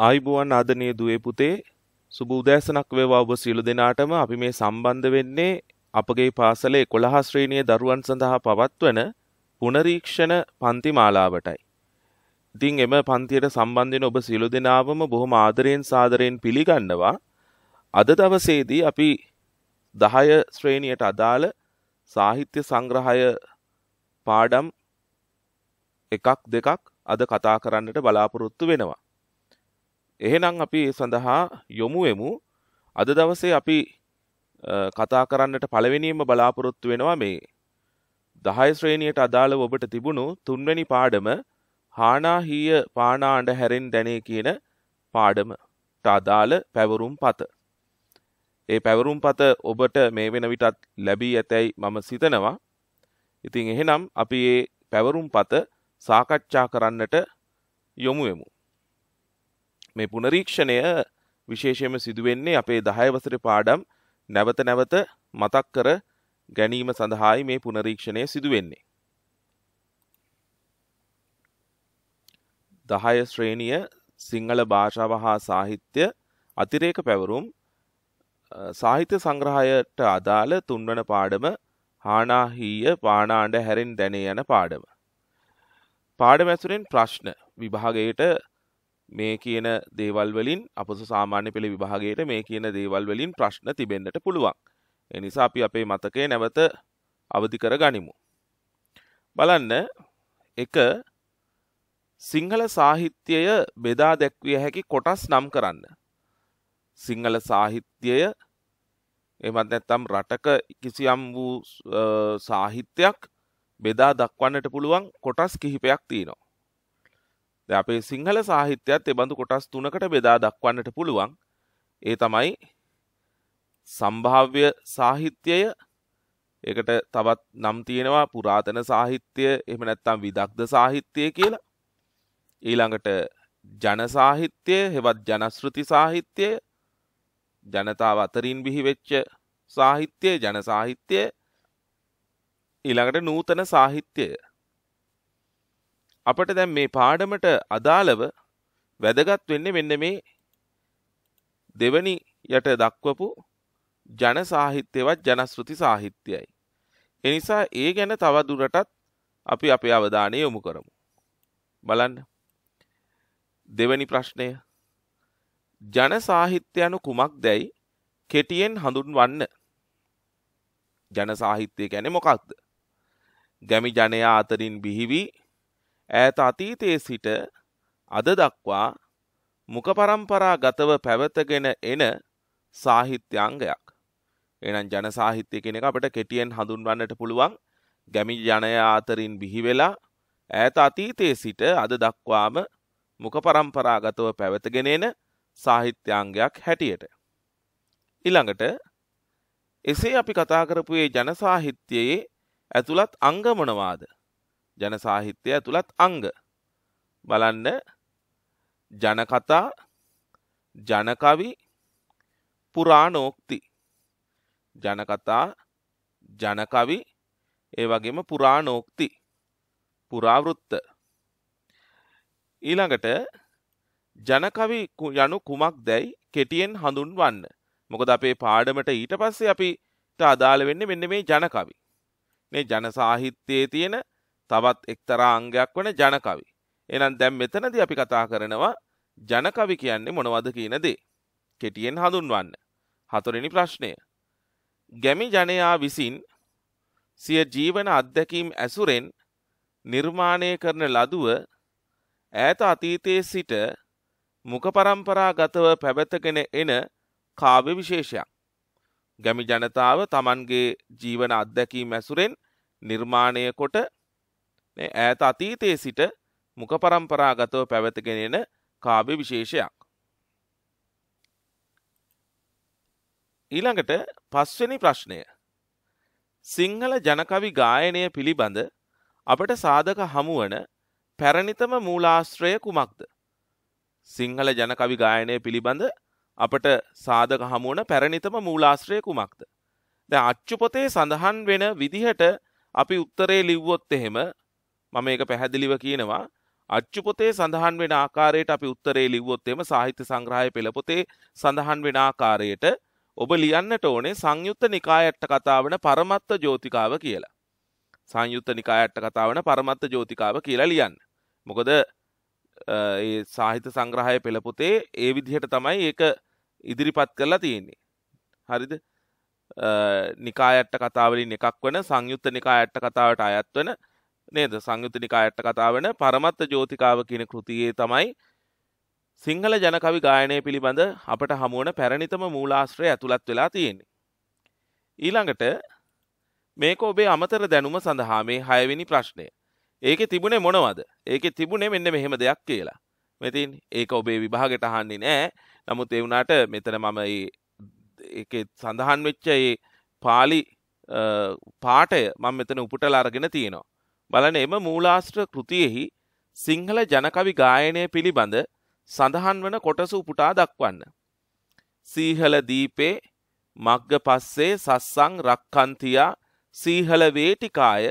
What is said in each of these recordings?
ආයිබුවන් ආදනය දුවේ පුතේ සුබ උදෑසනක් වේවා ඔබ සියලු දෙනාටම අපි මේ සම්බන්ධ වෙන්නේ අපගේ පාසලේ 11 ශ්‍රේණියේ දරුවන් සඳහා පවත්වන පුනරීක්ෂණ පන්ති මාලාවටයි. ඉතින් එම පන්තියට සම්බන්ධ වෙන ඔබ සියලු දෙනාවම බොහොම ආදරයෙන් සාදරයෙන් පිළිගන්නවා. අද දවසේදී අපි 10 ශ්‍රේණියට අදාළ සාහිත්‍ය සංග්‍රහය පාඩම් එකක් දෙකක් අද කතා කරන්නට බලාපොරොත්තු වෙනවා. එහෙනම් අපි ඒ සඳහා යොමුවෙමු අද දවසේ අපි කතා කරන්නට පළවෙනිීම බලාපොරොත්තු වෙනවා මේ දහය ශ්‍රේණියට අදාළව ඔබට තිබුණු තුන්වැනි පාඩම හානාහීය පානාණ්ඩ හැරෙන් දැනේ කියන පාඩමට අදාළ පැවරුම් පත. ඒ පැවරුම් පත ඔබට මේ වෙන විටත් ලැබී ඇතැයි මම සිතනවා. ඉතින් එහෙනම් අපි ඒ පැවරුම් පත සාකච්ඡා කරන්නට යොමුවෙමු. මේ පුනරීක්ෂණය විශේෂයම සිදුවෙන්නේ අපේ දහයවසර පාඩම් නැවත නැවත මතක් කර ගැනීම සඳහායි මේ පුනරීක්ෂණය සිදුවෙන්නේ. දහය ශ්‍රේණිය සිංහල භාෂාව හා සාහිත්‍ය අතිරේක පැවරුම් සාහිත්‍ය සංග්‍රහයට අදාළ තුන්වන පාඩම හානාහීය පානාණ්ඩ හැරෙන් දැනේ යන පාඩම. පාඩම ඇසුරෙන් ප්‍රශ්න විභාගයට මේ කියන දේවල් වලින් අපස සාමාන්‍ය පෙළ විභාගයට මේ කියන දේවල් වලින් ප්‍රශ්න තිබෙන්නට පුළුවන්. එනිසා අපි අපේ මතකය නැවත අවධි කර ගනිමු. බලන්න එක සිංහල සාහිත්‍යය බෙදා දැක්විය හැකි කොටස් නම් කරන්න. සිංහල සාහිත්‍යය එමත් නැත්තම් රටක කිසියම් වූ සාහිත්‍යයක් බෙදා දක්වන්නට පුළුවන් කොටස් කිහිපයක් තියෙනවා. අපේ සිංහල සාහිත්‍යයක්ත් එබඳු කොටස් තුනකට බෙදා දක්වන්නට පුළුවන් ඒ තමයි සම්භාව්‍ය සාහිත්‍යය ඒකට තවත් නම් තියෙනවා පුරාතන සාහිත්‍යය එහම නැත්තම් විදක්ද සාහිත්‍යය කියලා ඊළඟට ජන සාහිත්‍යය හෙවත් ජනස්ෘති සාහිත්‍යය ජනතාව අතරින් බිහිවෙච්ච සාහිත්‍යය ජන සාහිත්‍යය ඊළඟට නූතන සාහිත්‍යය අපට දැන් මේ පාඩමට අදාළව වැදගත් වෙන්නේ මෙන්න මේ දෙවනි යට දක්වපු ජන සාහිත්‍යවත් ජනස්ෘති සාහිත්‍යයයි. එනිසා ඒ ගැන තව දුරටත් අපි අපේ අවධානය යොමු කරමු. බලන්න දෙවැනි ප්‍රශ්නය ජන සාහිත්‍යයනු කුමක් දැයි කෙටියෙන් හඳුන්වන්න ජන සාහිත්‍යය ගැන මොකක්ද ගැමි ජනයා අතරින් බිහිවී ඈත අතීතයේ සිට අද දක්වා මුකපරම්පරා ගතව පැවතගෙන එන සාහිත්‍යංගයක්. එනම් ජන සාහිත්‍ය කෙනෙක අපට කෙටියෙන් හඳුන්වන්නට පුළුවන් ගැමිල් ජනයා අතරින් බිහිවෙලා ඈත අතීතයේ සිට අද දක්වාම මුකපරම්පරා ගතව පැවතගෙන එන සාහිත්‍යංගයක් හැටියට. ඉළඟට එසේ අපි කතා කරපුයේ ජනසාහිත්‍යයේ ඇතුළත් අංගමනවාද ජන සාහිත්‍යය ඇතුළත් අංග බලන්න ජනකතා ජනකවි පුරාණෝක්ති ජනකතා ජනකවි ඒ වගේම පුරාණෝක්ති පුරාවෘත්ත ඊළඟට ජනකවි යනු කුමක් දැයි කෙටියෙන් හඳුන්වන්න මොකද අපේ පාඩමට ඊට පස්සේ අපිට අදාළ වෙන්න මෙන්න මේ ජනකවි මේ ජනසාහිත්‍යයේ තියෙන තවත් එක්තරා අංගයක් වන ජනකවි. එනම් දැම් මෙතනද අපි කතා කරනවා ජනකවි කියන්නේ මොනවද කියන දේ. කෙටියෙන් හඳුන්වන්න. හතුරෙනි ප්‍රශ්නය. ගැමි ජනයා විසින් සිය ජීවන අත්දැකීම් ඇසුරෙන් නිර්මාණය කරන ලදුව ඈත අතීතයේ සිට මුකපරම්පරා ගතව පැවැතගෙන එන කාව්‍ය විශේෂයක්. ගැමි ජනතාව තමන්ගේ ජීවන අත්දැකීම් ඇසුරෙන් නිර්මාණය කොට මේ ඈත අතීතයේ සිට මුක පරම්පරාගතව පැවතගෙනෙන කාව්‍ය විශේෂයක්. ඊළඟට පස්වෙනි ප්‍රශ්නය. සිංහල ජනකවි ගායනය පිළිබඳ අපට සාධක හමුවන පැරණිතම මූලාශ්‍රය කුමක්ද. සිංහල ජනකවි ගායනය පිළිබඳ අපට සාධක හමුවන පැරණිතම මූලාශ්‍රය කුමක්ද. ද අච්චුපොතේ සඳහන් වෙන විදිහට අපි උත්තරේ ලිව්වොත් එහෙම මම ඒක පැහැදිලිව කියනවා අච්චු පොතේ සඳහන් වෙන ආකාරයට අපි උත්තරේ ලිව්වොත් එම සාහිත්‍ය සංග්‍රහය පෙළපොතේ සඳහන් වෙන ආකාරයට ඔබ ලියන්නට ඕනේ සංයුත්ත නිකායට කතා වන පරමත්ත ජෝතිකාව කියලා. සංයුත්ත නිකායට කතා වන පරමත්ත ජෝතිකාව කියලා ලියන්න. මොකද ඒ සාහිත්‍ය සංග්‍රහය පෙළපොතේ ඒ විදිහට තමයි ඒක ඉදිරිපත් කරලා තියෙන්නේ. හරිද නිකායට කතාවලින් එකක් වන සංයුත්ත නිකායට කතාවට අයත් වන නේද සංයුතනිකායට කතා වෙන පරමත්ත ජෝතිකාව කියන කෘතියේ තමයි සිංහල ජනකවි ගායනය පිළිබඳ අපට හමුවන පැරණිතම මූලාශ්‍රය ඇතුළත් වෙලා තියෙන්නේ. ඊළඟට මේක ඔබේ අමතර දැනුම සඳහා මේ හයවෙනි ප්‍රශ්නය. ඒක තිබුණේ මොනවද ඒක තිබුණේ මෙන්න මෙහෙම දෙයක් කියලා. මෙතින් ඒක ඔබේ විභාගට අහන්නේ නෑ නමුත් එවුනාට මෙතන මම සඳහන් වෙච්ච පාලි පාටය මං මෙතන උපුටලා අරගෙන තියෙනවා. බලන එම මූලාශ්‍ර කෘතියෙහි සිංහල ජනකවි ගායනය පිළිබඳ සඳහන් වන කොටස උපුටා දක්වන්න. සීහල දීපේ මග්ග පස්සේ සස්සං රක්කන්තියා සීහල වේටිකාය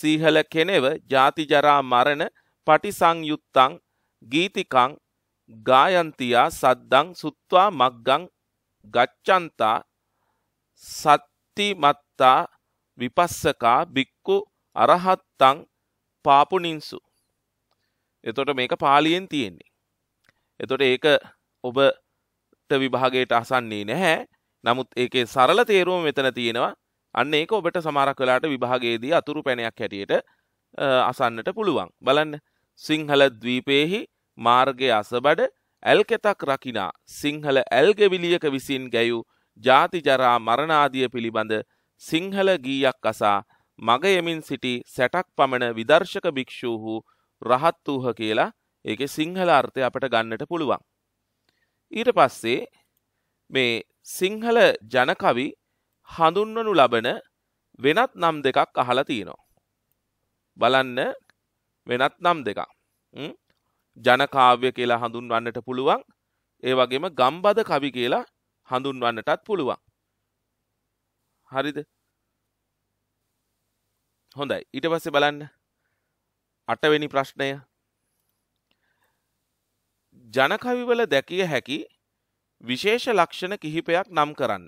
සීහල කෙනෙව ජාතිජරා මරණ පටිසංයුත්තං ගීතිකං ගායන්තියා සද්දං සුත්වා මග්ගං ගච්චන්තා සත්තිමත්තා විපස්සකා බික්කු අරහත්තං පාපුනින්සු. එතොට මේක පාලියෙන් තියෙන්නේ. එතොට ඒක ඔබට විභාගයට අසන්නේ නැහැ නමුත් ඒකේ සරල තේරුවම මෙතන තියෙනවා අන්න ඒක ඔබට සමරක් වෙලාට විභාගයේදී අතුරු පැනයක් හැටියට අසන්නට පුළුවන්. බලන්න සිංහල දවීපයෙහි මාර්ගය අසබඩ ඇල්කෙතක් රකිනා සිංහල ඇල්ගෙවිලියක විසින් ගැයු ජාතිජරා මරණාදිය පිළිබඳ සිංහල ගීයක් අසා මග යමින් සිටි සැටක් පමණ විදර්ශක භික්‍ෂූහු රහත් වූහ කියලා ඒක සිංහල අර්ථය අපට ගන්නට පුළුවන්. ඊට පස්සේ මේ සිංහල ජනකවි හඳුන්වනු ලබන වෙනත් නම් දෙකක් අහලා තියෙනවා. බලන්න වෙනත් නම් දෙකක්. ජනකාව්‍ය කියලා හඳුන්වන්නට පුළුවන් ඒ වගේම ගම්බද කවි කියලා හඳුන්වන්නටත් පුළුවන්. හරිද හොඳයි ඊට පස්සේ බලන්න අටවෙනි ප්‍රශ්නය ජනකවිවල දැකිය හැකි විශේෂ ලක්ෂණ කිහිපයක් නම් කරන්න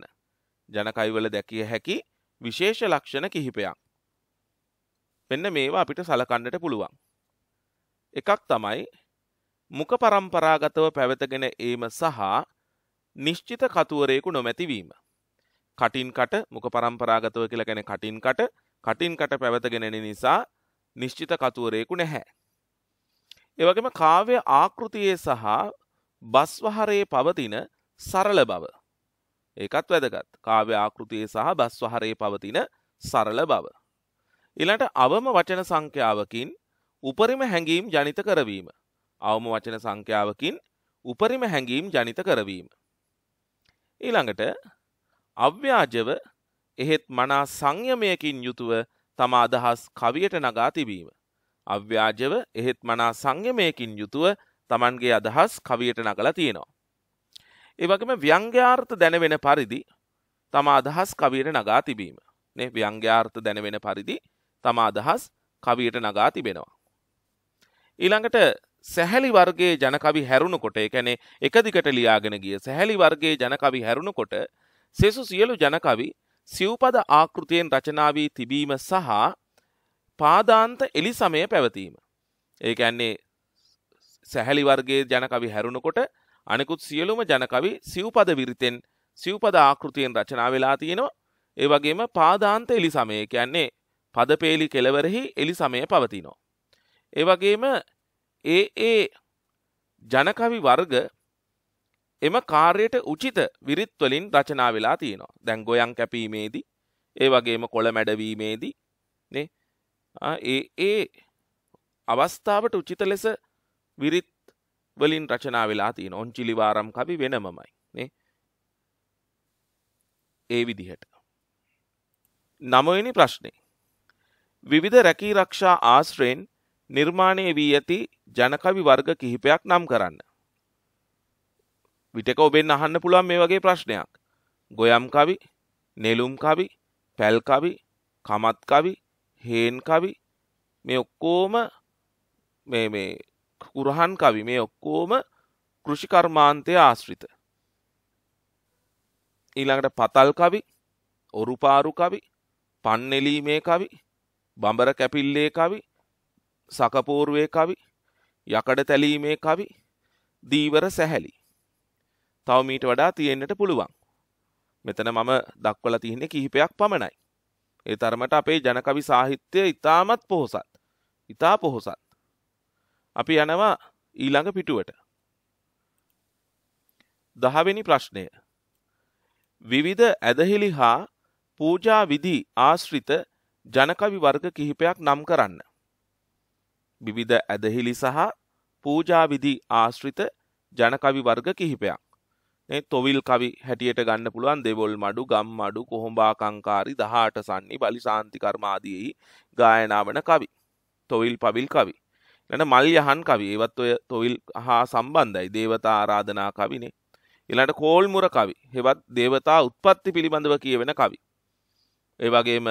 ජනකයිවල දැකිය හැකි විශේෂ ලක්ෂණ කිහිපයක් මෙන්න මේවා අපිට සලකන්නට පුළුවන් එකක් තමයි මුක පරම්පරාගතව පැවතගෙන ඒම සහ නිශ්චිත කතුවරයෙකු නොමැතිවීම. කටින් කට මුක පරම්පරාගතව කියලගැන කටින් කට කටින් කට පැවතගෙනෙන නිසා නිශ්චිත කතුවරයෙකු නැහැ. එවගේම කාව්‍ය ආකෘතියේ සහ බස්වහරයේ පවතින සරල බව. ඒකත් වැදගත් කාව්‍ය ආකෘතියේ සහ බස්වහරයේ පවතින සරල බව. ඉලට අවම වචන සංඛ්‍යාවකින් උපරිම හැඟීම් ජනිත කරවීම. අවම වචන සංඛ්‍යාවකින් උපරිම හැඟීම් ජනිත කරවීම. ඊළඟට අව්‍යාජව එහෙත් මනා සංයමයකින් යුතුව තම අදහස් කවියට නගා තිබීම. අව්‍යාජව එහෙත් මනා සංයමයකින් යුතුව තමන්ගේ අදහස් කවියට නගලා තියෙනවා. ඒවගේම ව්‍යංග්‍යාර්ථ දැනවෙන පරිදි තම අදහස් කවියට නගා තිබීම. නේ ව්‍යංග්‍යාර්ථ දැනවෙන පරිදි තම අදහස් කවියට නගා තිබෙනවා. ඊළඟට සැහැලි වර්ගේ ජනකවි හැරුණුකොට එකැනේ එකදිකට ලියාගෙන ගිය සැහැලි වර්ගේ ජනකවි හැරුණුකොට සෙසු සියලු ජනකවි සිව්පද ආකෘතියෙන් රචනා වී තිබීම සහ පාදාන්ත එලි සමය පැවතීම. ඒ ඇන්නේ සැහැලි වර්ගේ ජනකවි හැරුණකොට අනෙකුත් සියලුම ජනකවි සිව්පද විරිතෙන් සිව්පද ආකෘතියෙන් රචනා වෙලා තියෙනවා ඒ වගේම පාදාන්ත එලි සමය කියන්නේ පදපේලි කෙලවරෙහි එලි සමය පවතිනෝ. ඒ වගේම ඒ ඒ ජනකවි වර්ග එම කාර්යට උචිත විරිත්වලින් රචනා වෙලා තියෙනවා දැන් ගොයන් කැපීමේදී ඒ වගේම කොළ මැඩවීමේදී ඒ ඒ අවස්ථාවට උචිත ලෙස විරිත් වලින් රචනා වෙලා තියෙන ඔංචිලිවාරම් කවි වෙනමමයි නේ ඒ විදිහට නමවෙනි ප්‍රශ්නය විවිධ රැකී රක්ෂා ආශ්‍රයෙන් නිර්මාණය වී ඇති ජනකවි වර්ග කිහිපයක් නම් කරන්න විටක ඔබෙන් අහන්න පුළුවන් මේ වගේ ප්‍රශ්නයක් ගොයම් කවි නෙලුම් කවි පැල් කවි කමත් කවි හේන් කවි මේ ඔක්කෝම මේ මේ කුරහන් කවි මේ ඔක්කෝම කෘෂිකර්මාන්තය ආශ්‍රිත ඊළඟට පතල් කවි ඔරුපාරු කවි පන්නෙලීමේ කවි බඹර කැපිල්ලේ කවි සකපෝරුවේ කවි යකඩ තැලීමේ කවි දීවර සැහැලි තව මීට වඩා තියෙන්න්නට පුළුවන්. මෙතන මම දක්වල තියන්නේ කිහිපයක් පමණයි. ඒ තරමට අපේ ජනකවි සාහිත්‍යය ඉතාමත් පොහොසත්. ඉතා පොහොසත්. අපි යනවා ඊළඟ පිටුවට. දහවෙනි ප්‍රශ්නය. විවිධ ඇදහිලි හා පූජා විදී ආශ්‍රිත ජනකවි වර්ග කිහිපයක් නම් කරන්න. විවිධ ඇදහිලි සහ පූජාවිදී ආශ්‍රිත ජනකවි වර්ග කිහිපයක්. තොවිල් කවි හැටියට ගන්න පුළුවන් දෙවොල් මඩු ගම් මඩු කොහොඹාකංකාරි දහට සන්නේ බලි සාන්තිකර්මාදයෙහි ගායනාවන කවි තොවිල් පවිල් කවි එන මල් යහන් කවි ඒවත් ඔය තොවිල් හා සම්බන්ධයි දේවතා ආරාධනා කවිනේ එලට කෝල් මුර කවි හෙවත් දේවතා උත්පත්ති පිළිබඳව කියවෙන කවි ඒ වගේම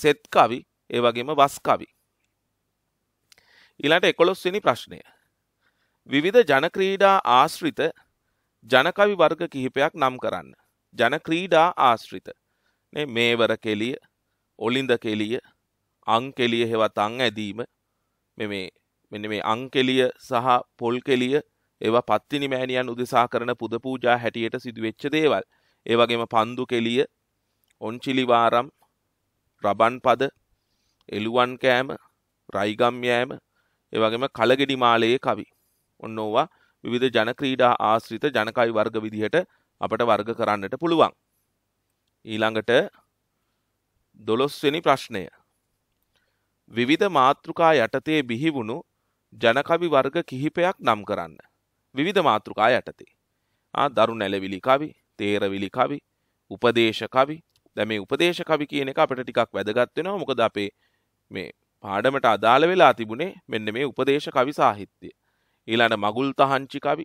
සෙත් කවි ඒ වගේම වස් කවි ඉලට එකොළොස්වෙනි ප්‍රශ්නය විවිධ ජනක්‍රීඩා ආශ්‍රිත ජනකවි වර්ග කිහිපයක් නම් කරන්න. ජන ක්‍රීඩා ආශ්‍රිත. මේවර කෙලිය ඔලින්ද කෙලිය අංකෙලිය හෙවත් අං ඇදීම මෙ මෙන්න මේ අංකෙලිය සහ පොල් කෙලිය ඒවා පත්තිනි මෑණියන් උදෙසා කරන පුද පූජා හැටියට සිදුවෙච්ච දේවල් ඒවගේම පන්දු කෙලිය ඔංචිලිවාරම් රබන් පද එළුවන් කෑම රයිගම් යෑම ඒවගේම කලගෙඩි මාලයේ කවි ඔන්න ඕවා විවිධ ජනක්‍රීඩා ආශ්‍රිත ජනකයි වර්ග විදිහට අපට වර්ග කරන්නට පුළුවන්. ඊළඟට දොළොස්වෙනි ප්‍රශ්නය. විවිධ මාතෘකා යටතේ බිහිවුණු ජනකවි වර්ග කිහිපයක් නම් කරන්න. විවිධ මාතෘකා යටතේ. දරු නැලවිලි කවි, තේරවිලි කවි, උපදේශ කවි දැ මේ උපදේශ කවි කියන එක අපට ටිකක් වැදගත්වෙනවා මොකද අපේ මේ පාඩමට අදාළ වෙලා තිබුණේ මෙන්න මේ උපදේශ කවි සාහිත්‍යය. ඊළට මගුල් තහංචි කවි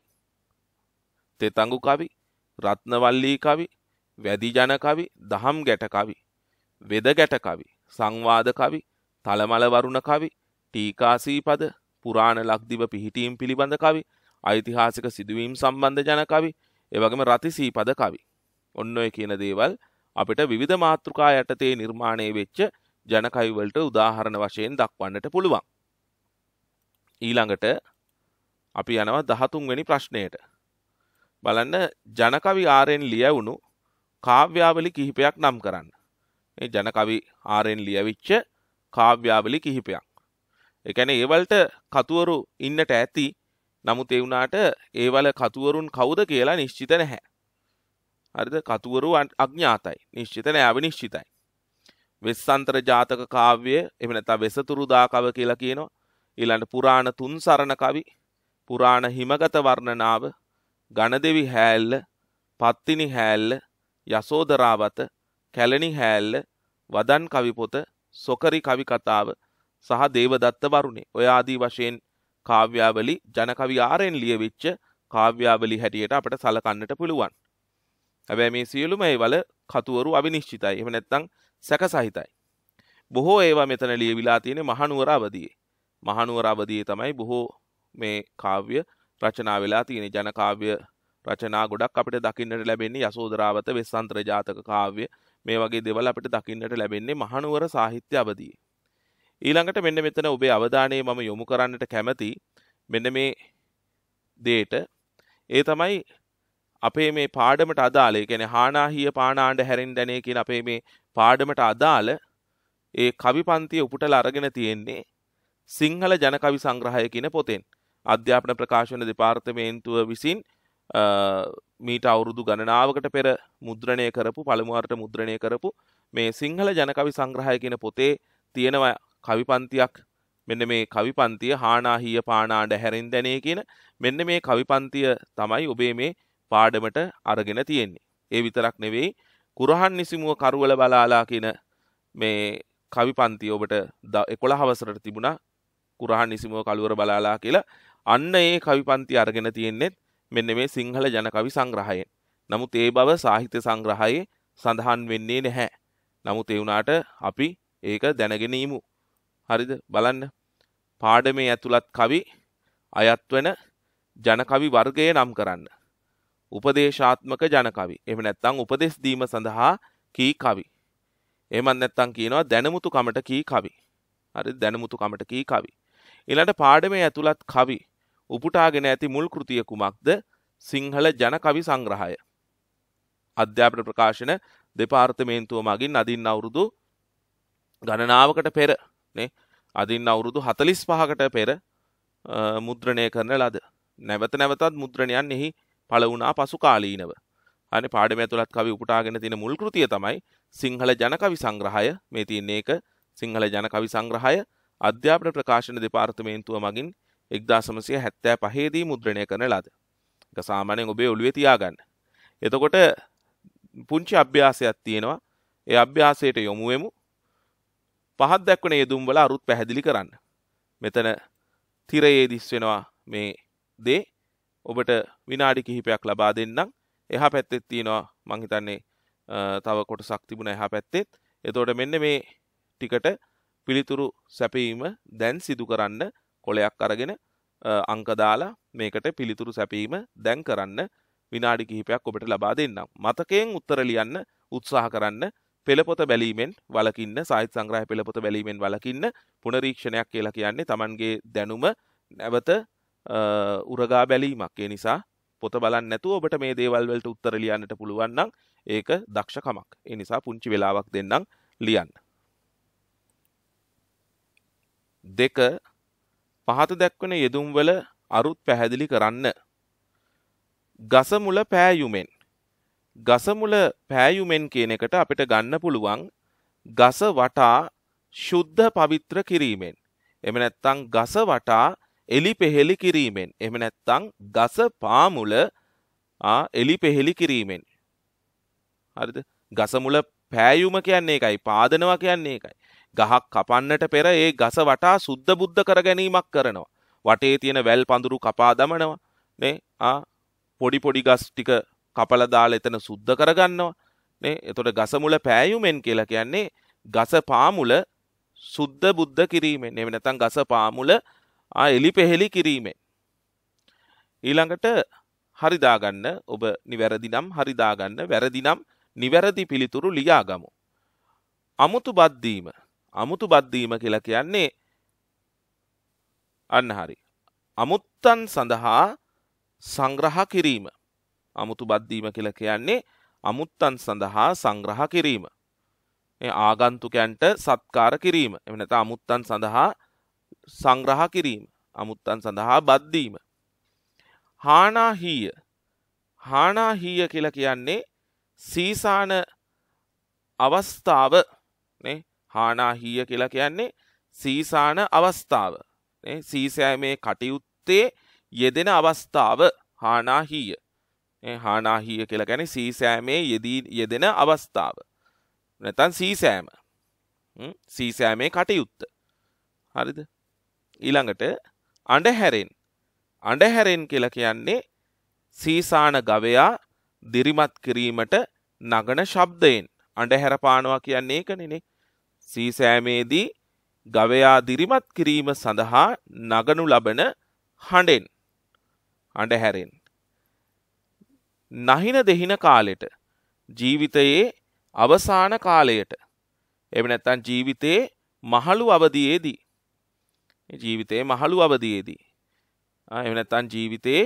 තෙතඟු කවි රත්නවල්ලී කවි වැදිජන කවි දහම් ගැට කවි වෙද ගැට කවි සංවාද කවි තලමලවරුණ කවි ටීකාසීපද පුරාණ ලක්දිව පිහිටීම් පිළිබඳ කවි ඓතිහාසික සිදුවීම් සම්බන්ධ ජන කවි එවගම රතිසීපද කවි. ඔන්න ඔය කියන දේවල් අපිට විධ මාතෘකා යටතේ නිර්මාණය වෙච්ච ජනකයිවලට උදාහරණ වශයෙන් දක්වන්නට පුළුවන්. ඊළඟට අපි යනව දහතුන්වැනි ප්‍රශ්නයට බලන්න ජනකවි ආරෙන් ලියවුණු කාව්‍යාවලි කිහිපයක් නම් කරන්න ඒ ජනකවි ආරෙන් ලියවිච්ච කාව්‍යාවලි කිහිපයක් එකැන ඒවල්ට කතුවරු ඉන්නට ඇති නමුත් එවුනාට ඒවල කතුවරුන් කවුද කියලා නිශ්චිත නැහැ. හරිද කතුවරු අඥාතයි නිශ්චිතන ඇවි නිශ්චිතයි. වෙස්සන්තර ජාතක කාව්‍යය එමනතා වෙසතුරුදා කව කියලා කියනවා. ඊළඟ පුරාණ තුන් සරණ කවි පුරාණ හිමගත වර්ණනාව ගණදෙවි හෑල්ල පත්තිනි හෑල්ල යසෝදරාවත කැලණි හෑල්ල වදන් කවිපොත සොකරි කවිකතාව සහ දේවදත්ත වරුණේ ඔය ආදී වශයෙන් කාව්‍යාවලි ජනකවි ආරෙන් ලියවිච්ච කාව්‍යාවලි හැටියට අපට සලකන්නට පුළුවන්. හැබැයි මේ සියලුම ඒවල කතුවරු අවිනිශ්චිතයි. එහෙම නැත්නම් සැක සහිතයි. බොහෝ ඒවා මෙතන ලියවිලා තියෙන මහනුවර අවදියේ. මහනුවර අවදියේ තමයි බොහෝ මේ කාව්‍ය රචනා වෙලා තියෙන ජනකාව්‍ය රචනා ගොඩක් අපිට දකින්නට ලැබෙන්නේ යසෝදරාවත වෙස්සන්ත්‍ර ජාතක කාව්‍ය මේ වගේ දෙවල් අපිට දකින්නට ලැබෙන්නේ මහනුවර සාහිත්‍ය අවදී. ඊළඟට මෙන්න මෙතන ඔබේ අවධානය මම යොමු කරන්නට කැමති මෙන්න මේ දේට ඒ තමයි අපේ මේ පාඩමට අදාළ ගැන හානාහිය පානාණ්ඩ හැරෙන් දැනේ කියෙන අපේ මේ පාඩමට අදාළ ඒ කවි පන්තිය උපුටල අරගෙන තියෙන්නේ සිංහල ජනකවි සංග්‍රහය කියන පොතෙන් අධ්‍යාපන ප්‍රකාශන දෙපාර්තමේන්තුව විසින් මීට අවුරුදු ගණනාවකට පෙර මුද්‍රණය කරපු පළමුුවරට මුද්‍රණය කරපු මේ සිංහල ජනකවි සංග්‍රහය කියෙන පොතේ තියෙනව කවි පන්තියක් මෙන්න මේ කවි පන්තිය හානාහිය පානාඩ හැරින් දැනය කියන මෙන්න මේ කවි පන්තිය තමයි ඔබේ මේ පාඩමට අරගෙන තියෙන්නේ. ඒ විතරක් නෙවෙයි කුරහන් නිසිමුව කරුවල බලාලා කියන මේ කවි පන්තිය ඔබට එකොළ හවසරට තිබුණා කුරහන් නිසිමුව කළුවර බලාලා කියලා අන්න ඒ කවිපන්ති අරගෙන තියෙන්නේෙත් මෙන්න මේ සිංහල ජනකවි සංග්‍රහයෙන්. නමුත් ඒ බව සාහිත්‍ය සංග්‍රහයේ සඳහන් වෙන්නේ නැහැ. නමුත් එවුනාට අපි ඒක දැනගෙනීමු. හරිද බලන්න පාඩමේ ඇතුළත් කවි අයත්වන ජනකවි වර්ගය නම් කරන්න. උපදේශාත්මක ජනකවි එම නැත්තං උපදෙස් දීම සඳහා කී කවි. එමන් නැත්තං කියනවා දැනමුතු කමට කී කවි. හරි දැනමුතු කමට කී කවි. එලට පාඩමේ ඇතුළත් කවි උපුටාගෙන ඇති මුල් කෘතිය කුමක්ද සිංහල ජනකවි සංග්‍රහය. අධ්‍යාපන ප්‍රකාශන දෙපාර්තමේන්තුව මගින් අදින් අවුරුදු ගණනාවකට පෙර අදින් අවුරුදු හතලිස් පහකට පෙර මුද්‍රණය කරන ලද නැවත නැවතත් මුද්‍රණයන් එහි පළවුණා පසු කාලීනව අනි පාඩම ඇතුළත් කවි උපටාගෙන තින මුල්කෘතිය තමයි සිංහල ජනකවි සංග්‍රහය මේ තියන්නේ එක සිංහල ජනකවි සංග්‍රහය අධ්‍යාපන ප්‍රකාශන දෙපාර්තමේන්තුව මගින් එක්දාසමසය හැත්තෑ පහේදී මුද්‍රණය කරන ලද එක සාමානයෙන් ඔබේ ඔළුවේ තියාගන්න එතකොට පුංචි අභ්‍යාසයක් තියෙනවා ඒ අභ්‍යාසයට යොමුුවමු පහත් දැක්වන යෙදුම්වල අරුත් පැහැදිලි කරන්න මෙතන තිරයේ දිස් වෙනවා මේ දේ ඔබට විනාඩි කිහිපයක් ලබා දෙන්නම් එහා පැත්තෙත් තියෙනවා මංහිතන්නේ තව කොට සක්තිබුණ එහා පැත්තෙත් එතෝට මෙන්න මේ ටිකට පිළිතුරු සැපීම දැන් සිදු කරන්න කොලයක් අරගෙන අංකදාලා මේකට පිළිතුරු සැපීම දැන් කරන්න විනාඩි කිහිපයක් ඔබට ලබා දෙන්නම්. මතකයෙන් උත්තර ලියන්න උත්සාහ කරන්න පෙළපොත බැලීමෙන් වලකින්න සාහිත් සංග්‍රහ පෙළපොත බැලීමෙන් වලකින්න පුනරීක්ෂණයක් කියලා කියන්නේ තමන්ගේ දැනුම නැවත උරගා බැලීමක් ඒ නිසා පොත බලන්න නැතුව ඔබට මේ දේවල් වලට උත්තර ලියන්නට පුළුවන් නම් ඒක දක්ෂකමක්. ඒ නිසා පුංචි වෙලාවක් දෙන්නම් ලියන්න. දෙක පහත දැක්වෙන යෙදුම්වල අරුත් පැහැදිලි කරන්න. ගසමුල පෑයුමෙන් ගසමුල පෑයුමෙන් කියන එකට අපිට ගන්න පුළුවන් ගස වටා ශුද්ධ පවිත්‍ර කිරීමෙන් එම නැත්තං ගස වටා එලි පෙහෙළි කිරීමෙන් එම නැත්තං ගස පාමුල එලි පෙහෙළි කිරීමෙන් හරිද ගසමුල පෑයුම කියන්නේ එකයි පාදනවා කියන්නේ එකයි ගහක් කපන්නට පෙර ඒ ගස වටා සුද්ධ බුද්ධ කර ගැනීමක් කරනවා. වටේ තියෙන වැල් පඳුරු කපා දමනවා. නේ? ආ පොඩි පොඩි ගස් ටික කපලා දාලා එතන සුද්ධ කරගන්නවා. නේ? එතකොට ගස මුල පෑයුමෙන් කියලා කියන්නේ ගස පාමුල සුද්ධ බුද්ධ කිරීමෙන්. එහෙම නැත්නම් ගස පාමුල ආ එලි පෙහෙලි කිරීමෙන්. ඊළඟට හරිදාගන්න ඔබ නිවැරදි නම් හරිදාගන්න වැරදි නම් නිවැරදි පිළිතුරු ලියාගමු. අමුතු බද්දීම අමුතු බද්දීම කියලා කියන්නේ අන්න හරි. අමුත්තන් සඳහා සංග්‍රහ කිරීම. අමුතු බද්දීම කියලා කියන්නේ අමුත්තන් සඳහා සංග්‍රහ කිරීම. ආගන්තුකයන්ට සත්කාර කිරීම එමනත අමුත්තන් සඳහා සංග්‍රහ කිරීම අමුත්තන් සඳහා බද්දීම. හානාහීය හානාහීය කියල කියන්නේ සීසාන අවස්ථාව හානාහිය කියලා කියන්නේ සීසාන අවස්ථාව සීසෑමේ කටයුත්තේ යෙදෙන අවස්ථාව හානාහිය හානාහිය කියලා ගැන සීසෑමේ යෙදී යෙදෙන අවස්ථාව නැතන් සීසෑම සීසෑමේ කටයුත්ත හරිද ඊළඟට අඩහැරෙන් අඩහැරෙන් කියලා කියන්නේ සීසාන ගවයා දිරිමත් කිරීමට නගන ශබ්දයෙන් අඩහැරපානවා කියන්නේ එක නෙනේ සීසෑමේදී ගවයා දිරිමත් කිරීම සඳහා නගනු ලබන හඬෙන් අඩහැරෙන්. නහින දෙහින කාලෙට ජීවිතයේ අවසාන කාලයට එම නැත්තන් ජීවිතයේ මහළු අවදියේදී ජීවිතයේ මහළු අවදියේදී එම නැත්තන් ජීවිතයේ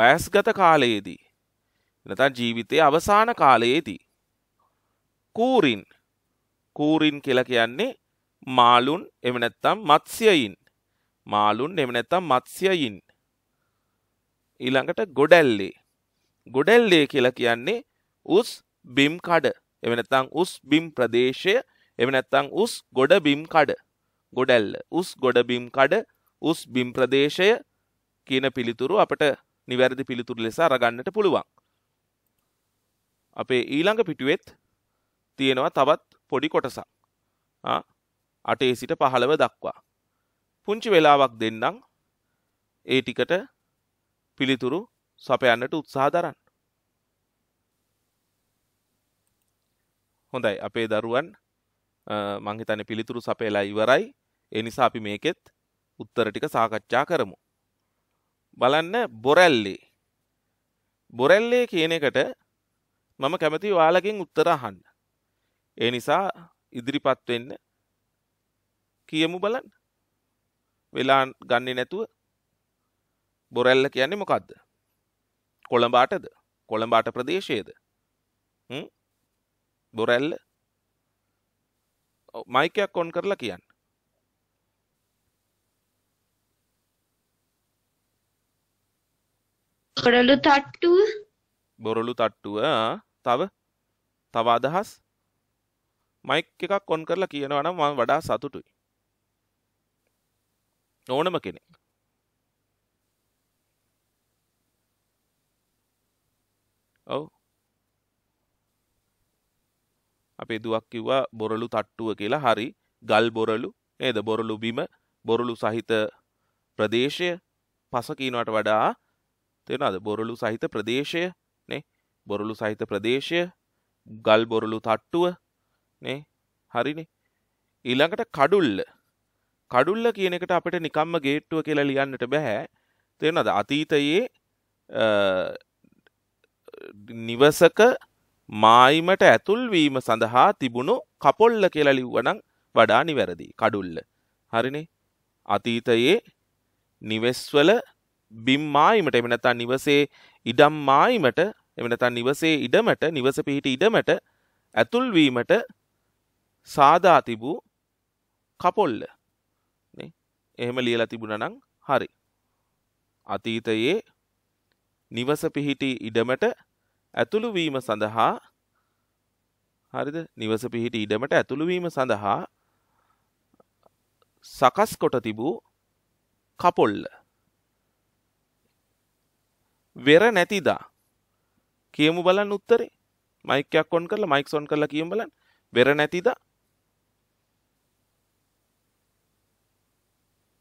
වයස්ගත කාලයේදී නැතන් ජීවිතයේ අවසාන කාලයේදී කූරින් කූරින් කියලා කියන්නේ මාලුන් එහෙම නැත්නම් මත්ස්‍යයින්. මාලුන් එහෙම නැත්නම් මත්ස්‍යයින්. ඊළඟට ගොඩැල්ලේ. ගොඩැල්ලේ කියලා කියන්නේ උස් බිම් කඩ. එහෙම නැත්නම් උස් බිම් ප්‍රදේශය. එහෙම නැත්නම් උස් ගොඩ බිම් කඩ. ගොඩැල්ල. උස් ගොඩ බිම් කඩ උස් බිම් ප්‍රදේශය කියන පිළිතුරු අපට නිවැරදි පිළිතුරු ලෙස අරගන්නට පුළුවන්. අපේ ඊළඟ පිටුවෙත් තියෙනවා තවත් පොඩි කොටසක් අටේ සිට පහළව දක්වා පුංචි වෙලාවක් දෙන්නම් ඒ ටිකට පිළිතුරු සපයන්නට උත්සාහ දරන්න හොඳයි අපේ දරුවන් මංහිතන පිළිතුරු සපේලා ඉවරයි එනිසා අපි මේකෙත් උත්තර ටික සාකච්ඡා කරමු බලන්න බොරැල්ලේ බොරැල්ලේ කියන එකට මම කැමති වාලකින් උත්තර අහන්න ඒ නිසා ඉදිරිපත් වෙන්න කියමු බලන්න වෙලා ගන්නේ නැතුව බොරැල්ල කියන්නේ මොකක්ද කොළඹාටද කොළඹාට ප්‍රදේශයේද බොරැල්ල මයිකයක් කොන් කරලා කියන්න කොරලු තට්ටුව බොරලු තට්ටුව තව තව අදහස් මයික් එකක් ඔොන් කරලා කියනවා නම් මම වඩා සතුටුයි ඕනම කෙනෙක් ඔව් අපේ දුවක් කිව්වා බොරලු තට්ටුව කියලා හරි ගල් බොරලු නේද බොරලු බිම බොරලු සහිත ප්‍රදේශය පස කියනවට වඩා තේනවාද බොරලු සහිත ප්‍රදේශය නේ බොරලු සහිත ප්‍රදේශය ගල් බොරලු තට්ටුව නේ හරිනේ ඊළඟට කඩුල්ල කඩුල්ල කියන එකට අපිට නිකම්ම ගේට්ටුව කියලා ලියන්නට බැහැ තේරෙනවද අතීතයේ නිවසක මායිමට ඇතුල් වීම සඳහා තිබුණු කපොල්ල කියලා ලිව්වනම් වඩා නිවැරදි කඩුල්ල හරිනේ අතීතයේ නිවෙස්වල බිම් මායිමට එම නැත්නම් නිවසේ ඉඩම් මායිමට එම නැත්නම් නිවසේ ඉඩමට නිවස පිහිටි ඉඩමට ඇතුල් වීමට සාදා තිබූ කපොල්ල එහෙම ලියලා තිබුණනං හරි අතීතයේ නිවස පිහිටි ඉඩමට ඇතුළුවීම සඳහා හරිද නිවස පිහිටි ඉඩමට ඇතුළුවීම සඳහා සකස් කොට තිබූ කපොල්ල වෙර නැතිදා කියමු බලන් උත්තරේ මයිකයක් කොන් කරලා මයික්සොන් කරලා කියම් බලන් වෙර නැතිදා